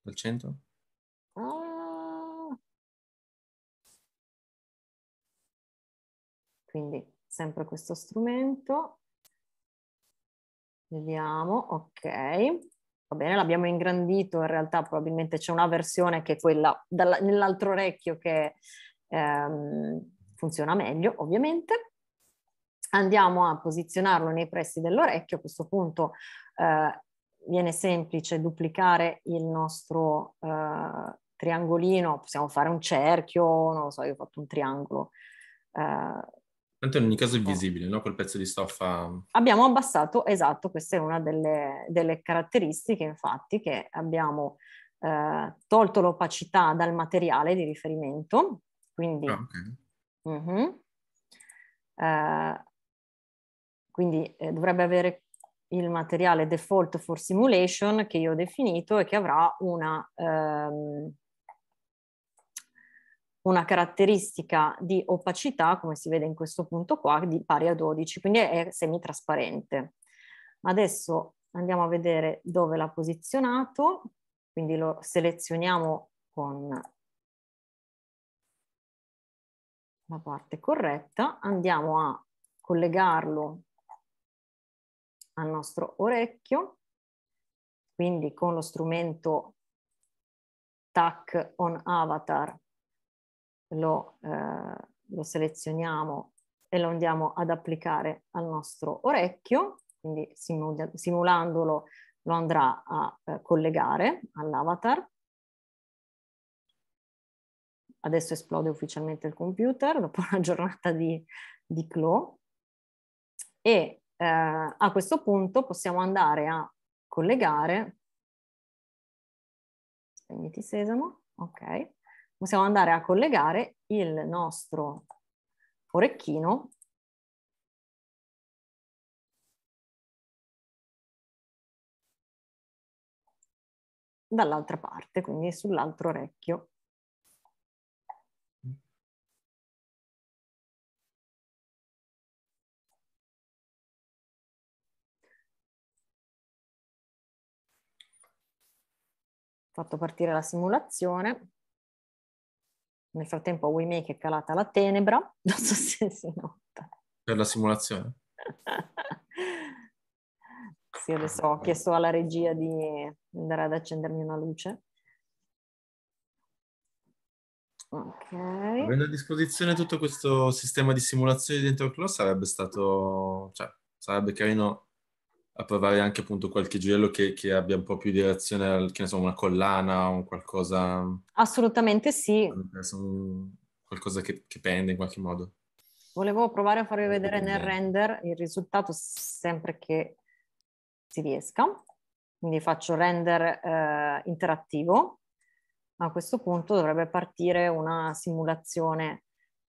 B: Dal centro?
C: Ah. quindi sempre questo strumento.
A: Vediamo, ok. Va bene, l'abbiamo ingrandito, in realtà probabilmente c'è una versione che è quella nell'altro orecchio che ehm, funziona meglio, ovviamente andiamo a posizionarlo nei pressi dell'orecchio, a questo punto eh, viene semplice duplicare il nostro eh, triangolino, possiamo fare un cerchio, non lo so, io ho fatto un triangolo. Eh,
B: Tanto in ogni caso è eh. visibile, no? Quel pezzo di stoffa...
A: Abbiamo abbassato, esatto, questa è una delle, delle caratteristiche infatti che abbiamo eh, tolto l'opacità dal materiale di riferimento, quindi... Oh, okay. uh-huh. eh, quindi eh, dovrebbe avere il materiale default for simulation che io ho definito e che avrà una, ehm, una caratteristica di opacità, come si vede in questo punto qua, di pari a 12, quindi è semitrasparente. Adesso andiamo a vedere dove l'ha posizionato, quindi lo selezioniamo con la parte corretta, andiamo a collegarlo al nostro orecchio, quindi con lo strumento TAC on avatar lo, eh, lo selezioniamo e lo andiamo ad applicare al nostro orecchio, quindi simulandolo lo andrà a eh, collegare all'avatar. Adesso esplode ufficialmente il computer dopo una giornata di, di CLO
C: e eh,
A: a questo punto possiamo andare a collegare, spegniti sesamo, ok, possiamo andare a collegare il nostro
C: orecchino dall'altra parte, quindi sull'altro orecchio. fatto partire la simulazione. Nel frattempo a WeMake è calata la
A: tenebra, non so se si nota.
B: Per la simulazione?
A: sì, adesso ho chiesto alla regia di andare ad accendermi una luce.
B: Ok.
C: Avendo
B: a disposizione tutto questo sistema di simulazioni dentro Close sarebbe stato, cioè, sarebbe carino a provare anche appunto qualche gioiello che, che, abbia un po' più di reazione al, che ne so, una collana o qualcosa...
A: Assolutamente sì.
B: Qualcosa che, che pende in qualche modo.
A: Volevo provare a farvi vedere nel render il risultato sempre che si riesca. Quindi faccio render eh, interattivo. A questo punto dovrebbe partire una simulazione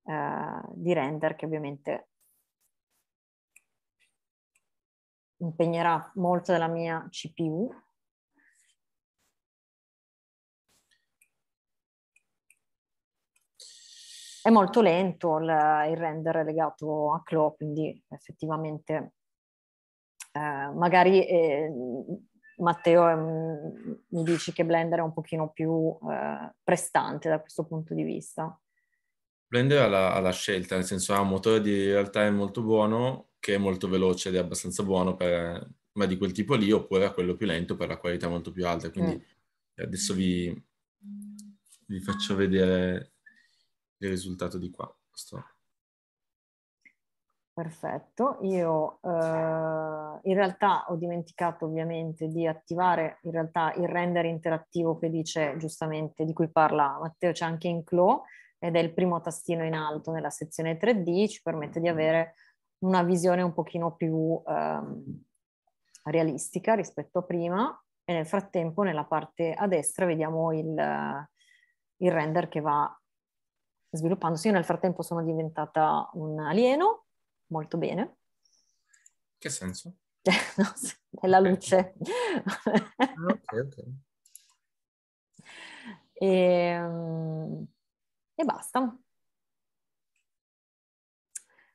A: eh, di render che ovviamente impegnerà molto della mia CPU. È molto lento il, il render legato a CLO, quindi effettivamente eh, magari eh, Matteo eh, mi dici che Blender è un pochino più eh, prestante da questo punto di vista.
B: Blender ha la, ha la scelta, nel senso ha un motore di realtà molto buono, che è molto veloce ed è abbastanza buono, per, ma di quel tipo lì, oppure a quello più lento per la qualità molto più alta. Quindi mm. adesso vi, vi, faccio vedere il risultato di qua. Sto.
A: Perfetto, io eh, in realtà ho dimenticato ovviamente di attivare in realtà il render interattivo che dice giustamente, di cui parla Matteo, c'è anche in Clo ed è il primo tastino in alto nella sezione 3D, ci permette di avere una visione un pochino più ehm, realistica rispetto a prima e nel frattempo nella parte a destra vediamo il, il render che va sviluppandosi. Io nel frattempo sono diventata un alieno, molto bene. Che senso? no, è la luce. Ah,
B: ok, ok.
A: E, ehm, e basta.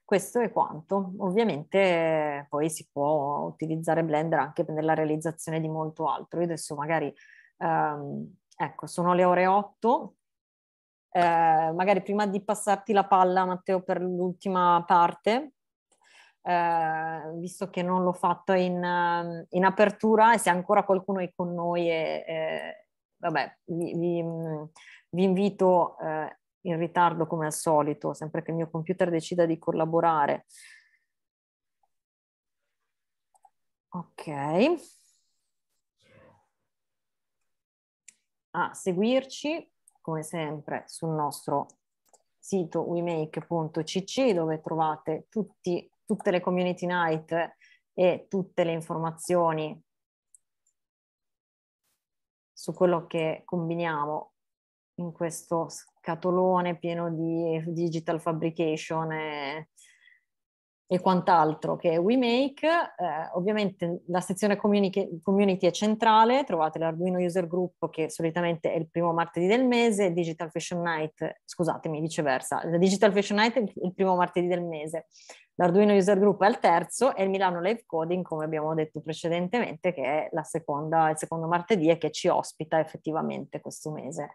A: Questo è quanto. Ovviamente eh, poi si può utilizzare Blender anche nella realizzazione di molto altro. Io adesso magari, ehm, ecco, sono le ore 8, eh, magari prima di passarti la palla, Matteo, per l'ultima parte, eh, visto che non l'ho fatto in, ehm, in, apertura e se ancora qualcuno è con noi, e, eh, eh, vabbè, vi, vi, mm, vi invito eh, in ritardo come al solito, sempre che il mio computer decida di collaborare. Ok. A seguirci, come sempre, sul nostro sito wemake.cc dove trovate tutti, tutte le community night e tutte le informazioni su quello che combiniamo in questo scatolone pieno di digital fabrication e, e quant'altro che è WeMake. Eh, ovviamente la sezione community, community, è centrale, trovate l'Arduino User Group che solitamente è il primo martedì del mese, Digital Fashion Night, scusatemi, viceversa, la Digital Fashion Night è il primo martedì del mese, l'Arduino User Group è il terzo e il Milano Live Coding, come abbiamo detto precedentemente, che è seconda, il secondo martedì e che ci ospita effettivamente questo mese.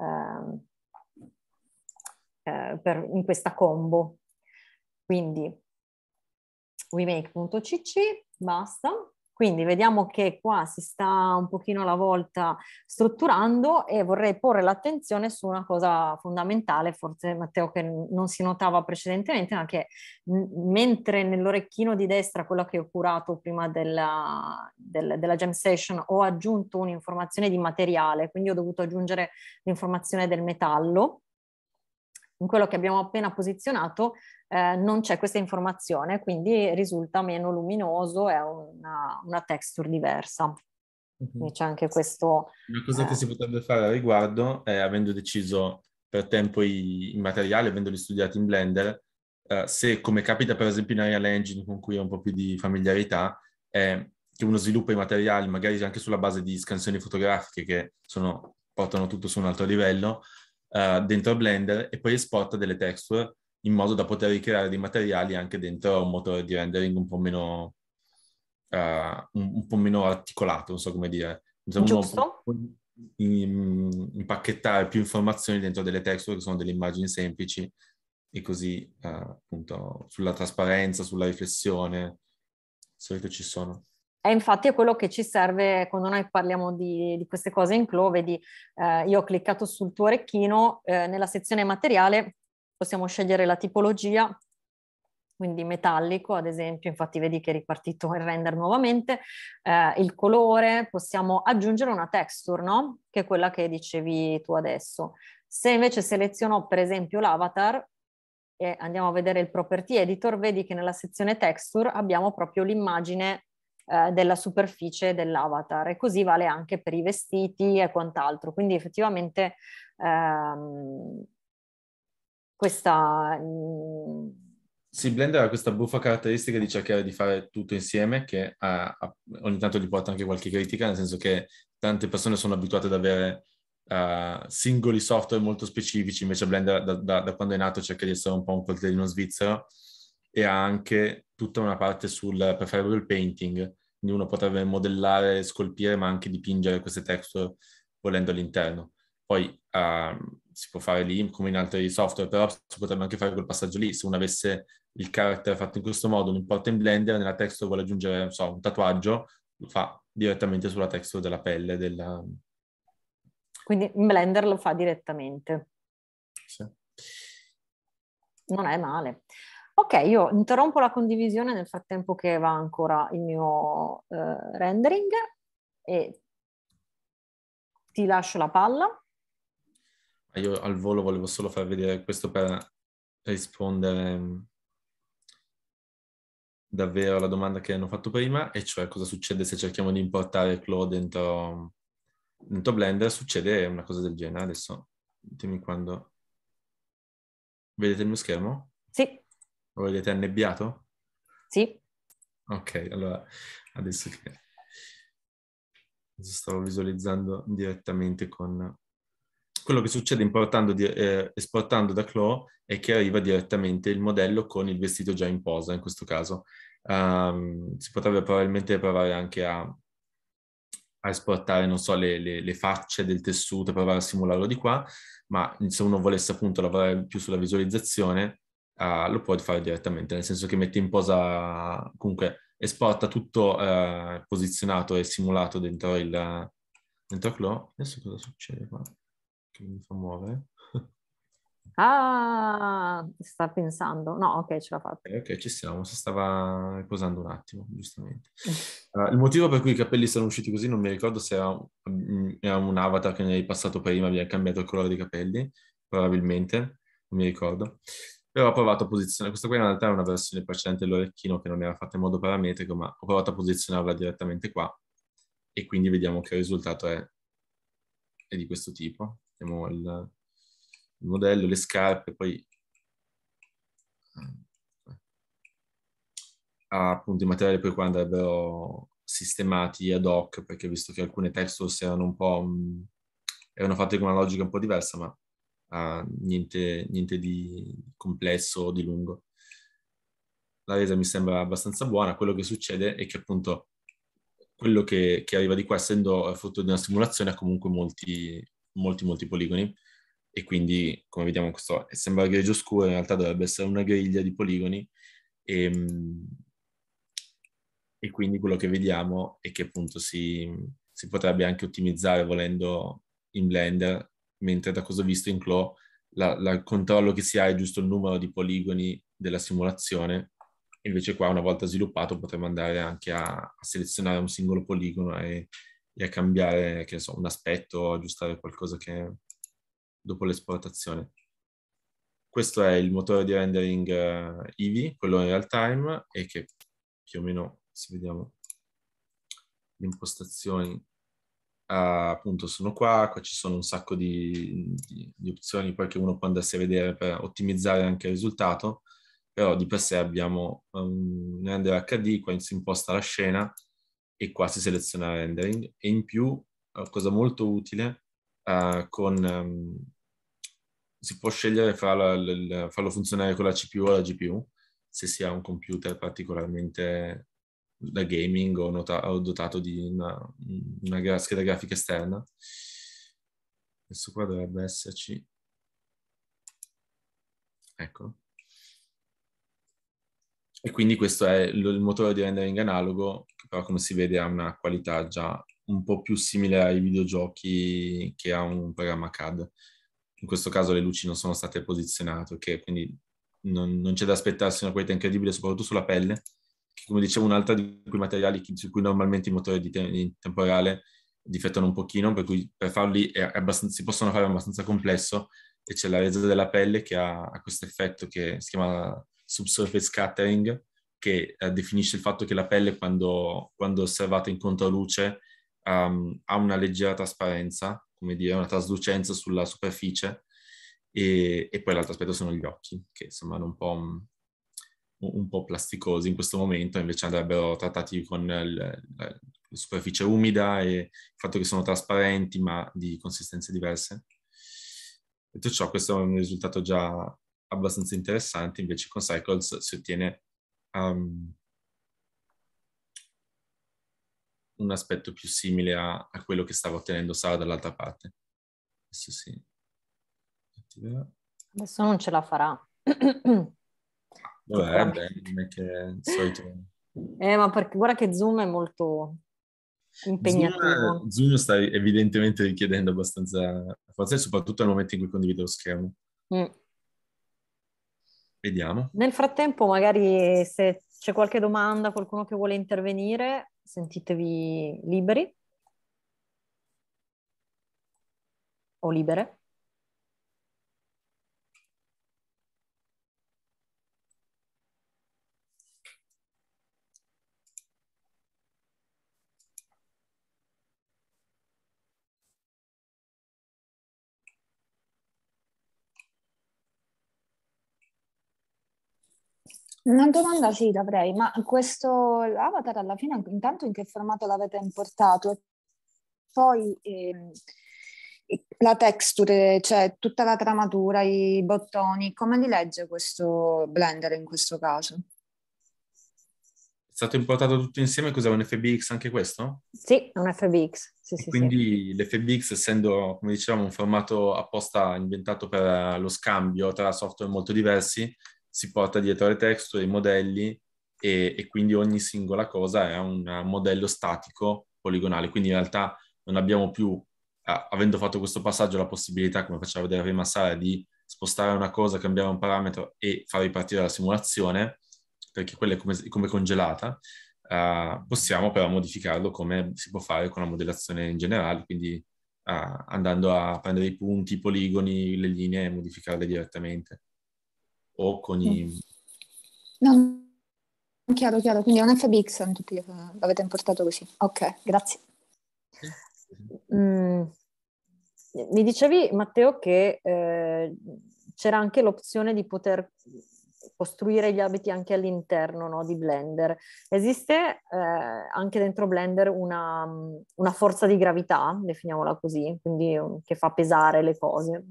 A: Eh, eh, per, in questa combo. Quindi WeMake.cc, basta. Quindi vediamo che qua si sta un pochino alla volta strutturando e vorrei porre l'attenzione su una cosa fondamentale, forse Matteo che non si notava precedentemente, ma che mentre nell'orecchino di destra, quello che ho curato prima della, del, della jam session, ho aggiunto un'informazione di materiale, quindi ho dovuto aggiungere l'informazione del metallo, in quello che abbiamo appena posizionato eh, non c'è questa informazione, quindi risulta meno luminoso e ha una, una, texture diversa. Mm-hmm.
B: Quindi c'è anche questo. Una cosa eh... che si potrebbe fare al riguardo è, avendo deciso per tempo i, i materiali, avendoli studiati in Blender, eh, se come capita per esempio in Unreal Engine con cui ho un po' più di familiarità, è che uno sviluppa i materiali magari anche sulla base di scansioni fotografiche che sono, portano tutto su un altro livello, eh, dentro Blender e poi esporta delle texture in modo da poter ricreare dei materiali anche dentro un motore di rendering un po' meno, uh, un, un po meno articolato, non so come dire. Bisogna diciamo, Giusto. In, impacchettare più informazioni dentro delle texture che sono delle immagini semplici e così uh, appunto sulla trasparenza, sulla riflessione, di solito ci sono.
A: E infatti è quello che ci serve quando noi parliamo di, di queste cose in clove, vedi, eh, io ho cliccato sul tuo orecchino, eh, nella sezione materiale possiamo scegliere la tipologia, quindi metallico ad esempio, infatti vedi che è ripartito il render nuovamente, eh, il colore, possiamo aggiungere una texture, no? Che è quella che dicevi tu adesso. Se invece seleziono per esempio l'avatar, e andiamo a vedere il property editor, vedi che nella sezione texture abbiamo proprio l'immagine eh, della superficie dell'avatar e così vale anche per i vestiti e quant'altro. Quindi effettivamente ehm, questa... Mm,
B: sì, Blender ha questa buffa caratteristica di cercare di fare tutto insieme, che ha, ha, ogni tanto gli porta anche qualche critica, nel senso che tante persone sono abituate ad avere uh, singoli software molto specifici, invece Blender da, da, da, quando è nato cerca di essere un po' un coltellino svizzero e ha anche tutta una parte sul preferable painting, quindi uno potrebbe modellare, scolpire, ma anche dipingere queste texture volendo all'interno. Poi uh, si può fare lì come in altri software, però si potrebbe anche fare quel passaggio lì. Se uno avesse il character fatto in questo modo, lo importa in Blender, nella texture vuole aggiungere, so, un tatuaggio, lo fa direttamente sulla texture della pelle. Della...
A: Quindi in Blender lo fa direttamente. Sì. Non è male. Ok, io interrompo la condivisione nel frattempo che va ancora il mio eh, rendering e ti lascio la palla.
B: Io al volo volevo solo far vedere questo per rispondere mm, davvero alla domanda che hanno fatto prima, e cioè cosa succede se cerchiamo di importare Clo dentro, mm, dentro Blender, succede una cosa del genere. Adesso, dimmi quando... Vedete il mio schermo? Lo vedete annebbiato? Sì. Ok, allora adesso che... stavo visualizzando direttamente con... Quello che succede importando, eh, esportando da Claw è che arriva direttamente il modello con il vestito già in posa, in questo caso. Um, si potrebbe probabilmente provare anche a, a esportare, non so, le, le, le, facce del tessuto, provare a simularlo di qua, ma se uno volesse appunto lavorare più sulla visualizzazione, uh, lo puoi fare direttamente, nel senso che metti in posa, comunque esporta tutto uh, posizionato e simulato dentro il dentro Clo. Adesso cosa succede qua? Che mi fa muovere?
A: Ah, sta pensando. No, ok, ce l'ha fatta.
B: Eh, ok, ci siamo. Si stava riposando un attimo, giustamente. Uh, il motivo per cui i capelli sono usciti così non mi ricordo se era, mm, era un avatar che ne hai passato prima mi ha cambiato il colore dei capelli, probabilmente, non mi ricordo però ho provato a posizionare, questa qui in realtà è una versione precedente dell'orecchino che non era fatta in modo parametrico, ma ho provato a posizionarla direttamente qua e quindi vediamo che il risultato è, è di questo tipo. Vediamo il, il modello, le scarpe, poi ah, appunto i materiali poi qua andrebbero sistemati ad hoc, perché ho visto che alcune texture erano un po' mm, erano fatte con una logica un po' diversa, ma uh, niente, niente, di complesso o di lungo. La resa mi sembra abbastanza buona, quello che succede è che appunto quello che, che arriva di qua, essendo eh, frutto di una simulazione, ha comunque molti, molti, molti poligoni e quindi, come vediamo, questo sembra grigio scuro, in realtà dovrebbe essere una griglia di poligoni e, ehm, e quindi quello che vediamo è che appunto si, si potrebbe anche ottimizzare volendo in Blender mentre da cosa ho visto in Clo il controllo che si ha è giusto il numero di poligoni della simulazione, invece qua una volta sviluppato potremmo andare anche a, a selezionare un singolo poligono e, e a cambiare so, un aspetto, o aggiustare qualcosa che dopo l'esportazione. Questo è il motore di rendering uh, Eevee, quello in real time, e che più o meno, se vediamo le impostazioni, Uh, appunto sono qua, qua ci sono un sacco di, di, di, opzioni poi che uno può andarsi a vedere per ottimizzare anche il risultato, però di per sé abbiamo um, render HD, qua si imposta la scena e qua si seleziona rendering e in più, uh, cosa molto utile, uh, con, um, si può scegliere fra la, la, la, farlo funzionare con la CPU o la GPU, se si ha un computer particolarmente da gaming ho, nota- o dotato di una, una, scheda grafica esterna. Questo qua dovrebbe esserci. Ecco. E quindi questo è il motore di rendering analogo, che però come si vede ha una qualità già un po' più simile ai videogiochi che ha un programma CAD. In questo caso le luci non sono state posizionate, ok? Quindi non, non c'è da aspettarsi una qualità incredibile, soprattutto sulla pelle, come dicevo, un'altra di quei materiali su cui normalmente i motori di, te- di temporale difettono un pochino, per cui per farli si possono fare abbastanza complesso e c'è la resa della pelle che ha, ha questo effetto che si chiama subsurface scattering, che eh, definisce il fatto che la pelle quando, quando osservata in controluce um, ehm, ha una leggera trasparenza, come dire, una traslucenza sulla superficie, e, e, poi l'altro aspetto sono gli occhi, che insomma hanno un po' un po' plasticosi in questo momento, invece andrebbero trattati con la superficie umida e il fatto che sono trasparenti ma di consistenze diverse. Detto ciò, questo è un risultato già abbastanza interessante, invece con Cycles si ottiene um, un aspetto più simile a, a quello che stava ottenendo Sara dall'altra parte. Adesso sì.
A: Adesso non ce la farà.
B: Vabbè, beh, non è che solito...
A: Eh, ma perché guarda che Zoom è molto impegnativo. Zoom,
B: Zoom sta evidentemente richiedendo abbastanza forza, soprattutto nel momento in cui condivido lo schermo. Mm. Vediamo.
A: Nel frattempo, magari se c'è qualche domanda, qualcuno che vuole intervenire, sentitevi liberi. O libere.
C: Una domanda sì, l'avrei, ma questo avatar alla fine intanto in che formato l'avete importato? Poi eh, la texture, cioè tutta la tramatura, i bottoni, come li legge questo Blender in questo caso?
B: È stato importato tutto insieme, cos'è un FBX anche questo?
C: Sì, è un FBX. Sì, sì,
B: quindi sì. l'FBX, essendo, come dicevamo, un formato apposta inventato per lo scambio tra software molto diversi, si porta dietro le texture, i modelli e, e quindi ogni singola cosa è un eh, modello statico poligonale. Quindi in realtà non abbiamo più, eh, avendo fatto questo passaggio, la possibilità, come faceva vedere prima Sara, di spostare una cosa, cambiare un parametro e far ripartire la simulazione, perché quella è come, come congelata. Eh, possiamo però modificarlo come si può fare con la modellazione in generale, quindi Uh, andando a prendere i punti, i poligoni, le linee e modificarle direttamente o con i... Mm.
C: No, chiaro, chiaro, quindi è un FBX, tutti eh, l'avete importato così. Ok, grazie. Mm,
A: mi dicevi, Matteo, che eh, c'era anche l'opzione di poter costruire gli abiti anche all'interno no, di Blender. Esiste eh, anche dentro Blender una, una, forza di gravità, definiamola così, quindi che fa pesare le cose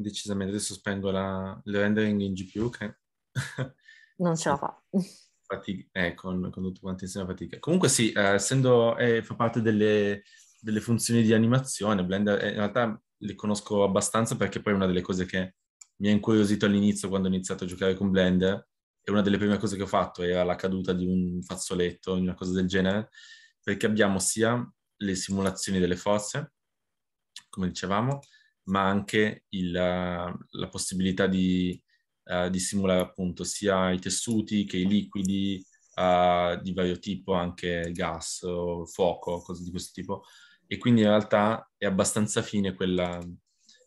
B: decisamente sospendo la, il rendering in GPU che...
A: non ce la fa.
B: Fatica, eh, con, con, tutto quanto insieme fatica. Comunque sì, eh, essendo, eh, fa parte delle, delle, funzioni di animazione, Blender eh, in realtà le conosco abbastanza perché poi una delle cose che mi ha incuriosito all'inizio quando ho iniziato a giocare con Blender e una delle prime cose che ho fatto era la caduta di un fazzoletto, una cosa del genere, perché abbiamo sia le simulazioni delle forze, come dicevamo, ma anche il, la possibilità di, uh, di, simulare appunto sia i tessuti che i liquidi uh, di vario tipo, anche gas o fuoco, cose di questo tipo. E quindi in realtà è abbastanza fine quella,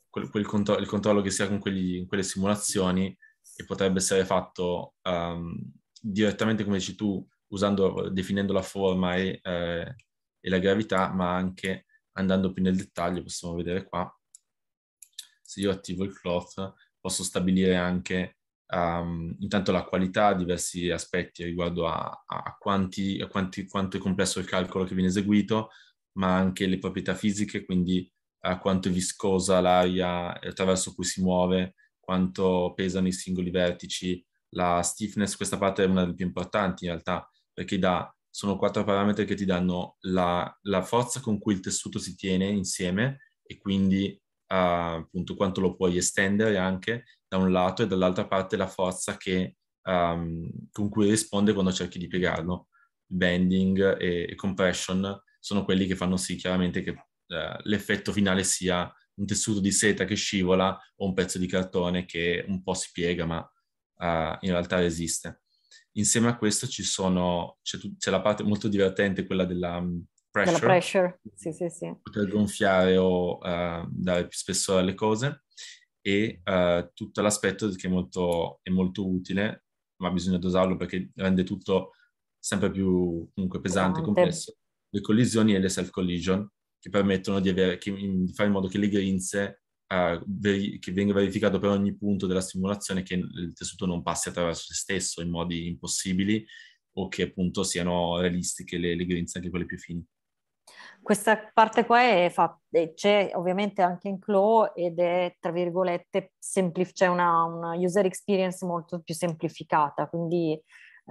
B: quel, quel contro- il controllo che si ha con quegli, quelle simulazioni e potrebbe essere fatto um, direttamente, come dici tu, usando, definendo la forma e, eh, e la gravità, ma anche andando più nel dettaglio, possiamo vedere qua, se io attivo il cloth posso stabilire anche um, intanto la qualità, diversi aspetti riguardo a, a, quanti, a quanti, quanto è complesso il calcolo che viene eseguito, ma anche le proprietà fisiche, quindi a eh, quanto è viscosa l'aria attraverso cui si muove, quanto pesano i singoli vertici, la stiffness, questa parte è una delle più importanti in realtà, perché dà, sono quattro parametri che ti danno la, la forza con cui il tessuto si tiene insieme e quindi a, appunto quanto lo puoi estendere anche da un lato e dall'altra parte la forza che, um, con cui risponde quando cerchi di piegarlo. Bending e, e compression sono quelli che fanno sì chiaramente che uh, l'effetto finale sia un tessuto di seta che scivola o un pezzo di cartone che un po' si piega ma uh, in realtà resiste. Insieme a questo ci sono, c'è, c'è, la parte molto divertente, quella della, um, pressure, della
A: pressure. Sì, sì, sì.
B: poter gonfiare o uh, dare più spessore alle cose e uh, tutto l'aspetto che è molto, è molto, utile, ma bisogna dosarlo perché rende tutto sempre più comunque, pesante e complesso, le collisioni e le self-collision che permettono di, avere, che, di fare in modo che le grinze, uh, veri, che venga verificato per ogni punto della stimolazione che il tessuto non passi attraverso se stesso in modi impossibili o che appunto siano realistiche le, le grinze anche quelle più fini.
A: Questa parte qua è fatta, c'è ovviamente anche in Claw ed è, tra virgolette, semplice, c'è una, una, user experience molto più semplificata, quindi...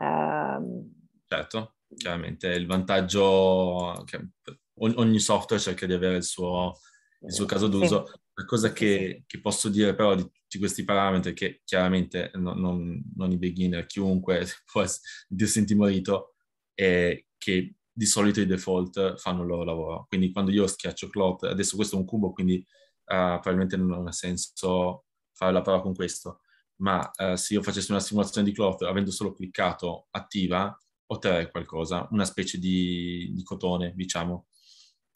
A: Ehm...
B: Certo, chiaramente il vantaggio che ogni software cerca di avere il suo, il suo caso d'uso. Sì. La cosa che, che, posso dire però di tutti questi parametri, che chiaramente non, non, non i beginner, chiunque può essere intimorito, è che di solito i default fanno il loro lavoro. Quindi quando io schiaccio clot, adesso questo è un cubo, quindi uh, probabilmente non ha senso fare la prova con questo, ma uh, se io facessi una simulazione di clot avendo solo cliccato attiva, otterrei qualcosa, una specie di, di cotone, diciamo.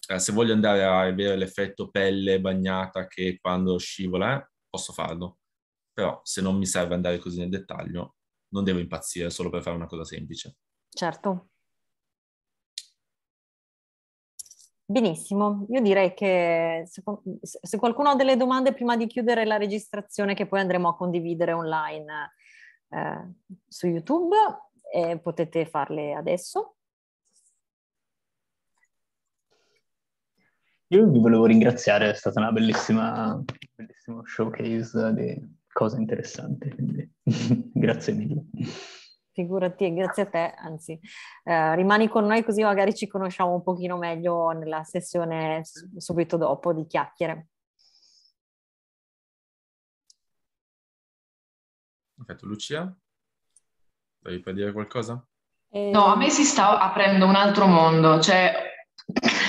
B: Uh, se voglio andare a avere l'effetto pelle bagnata che quando scivola, posso farlo. Però se non mi serve andare così nel dettaglio, non devo impazzire solo per fare una cosa semplice.
A: Certo, Benissimo, io direi che se, se, qualcuno ha delle domande prima di chiudere la registrazione che poi andremo a condividere online eh, su YouTube, eh, potete farle adesso.
B: Io vi volevo ringraziare,
A: è stata una bellissima, bellissimo showcase di cose interessanti, quindi grazie mille. Figurati, grazie a te, anzi, eh, rimani con noi così magari ci conosciamo un pochino meglio nella sessione subito dopo di chiacchiere.
B: Perfetto, Lucia, vuoi per dire qualcosa?
A: No, a me si sta aprendo un altro mondo, cioè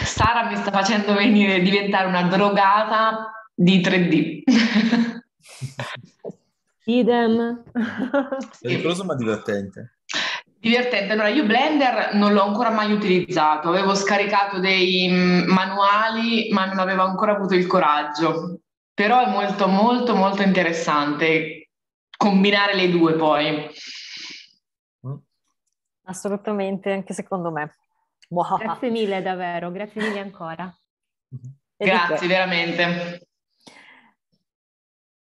A: Sara mi sta facendo venire, diventare una drogata
B: di 3D.
C: Idem.
B: Pericoloso ma divertente.
A: Divertente, allora io Blender non l'ho ancora mai utilizzato, avevo scaricato dei mm, manuali ma non avevo ancora avuto il coraggio, però è molto molto molto interessante combinare le due poi. Mm. Assolutamente, anche secondo me. Wow. Grazie mille davvero, grazie mille ancora. Mhm. grazie veramente.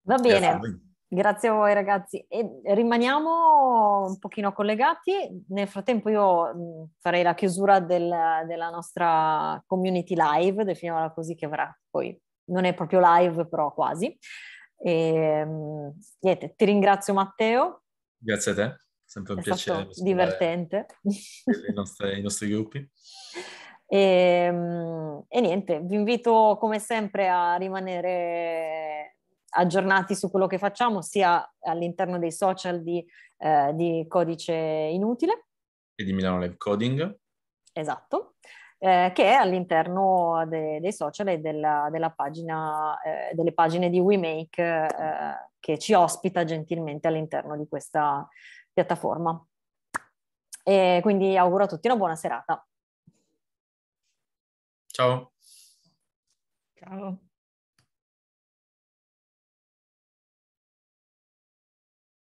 A: Va bene. Grazie a voi ragazzi e rimaniamo un pochino collegati. Nel frattempo io farei la chiusura del, della nostra community live, definiamola così che avrà poi, non è proprio live però quasi. E, ehm, niente, ti ringrazio Matteo.
B: Grazie a te, sempre un è piacere. divertente. Nostre, I nostri gruppi.
A: E, ehm, e niente, vi invito come sempre a rimanere aggiornati su quello che facciamo sia all'interno dei social di, eh, di Codice Inutile.
B: E di Milano Live Coding.
A: Esatto. Eh, che è all'interno de- dei social e della, della pagina, eh, delle pagine di WeMake eh, che ci ospita gentilmente all'interno di questa piattaforma. E quindi auguro a tutti una buona
C: serata. Ciao. Ciao.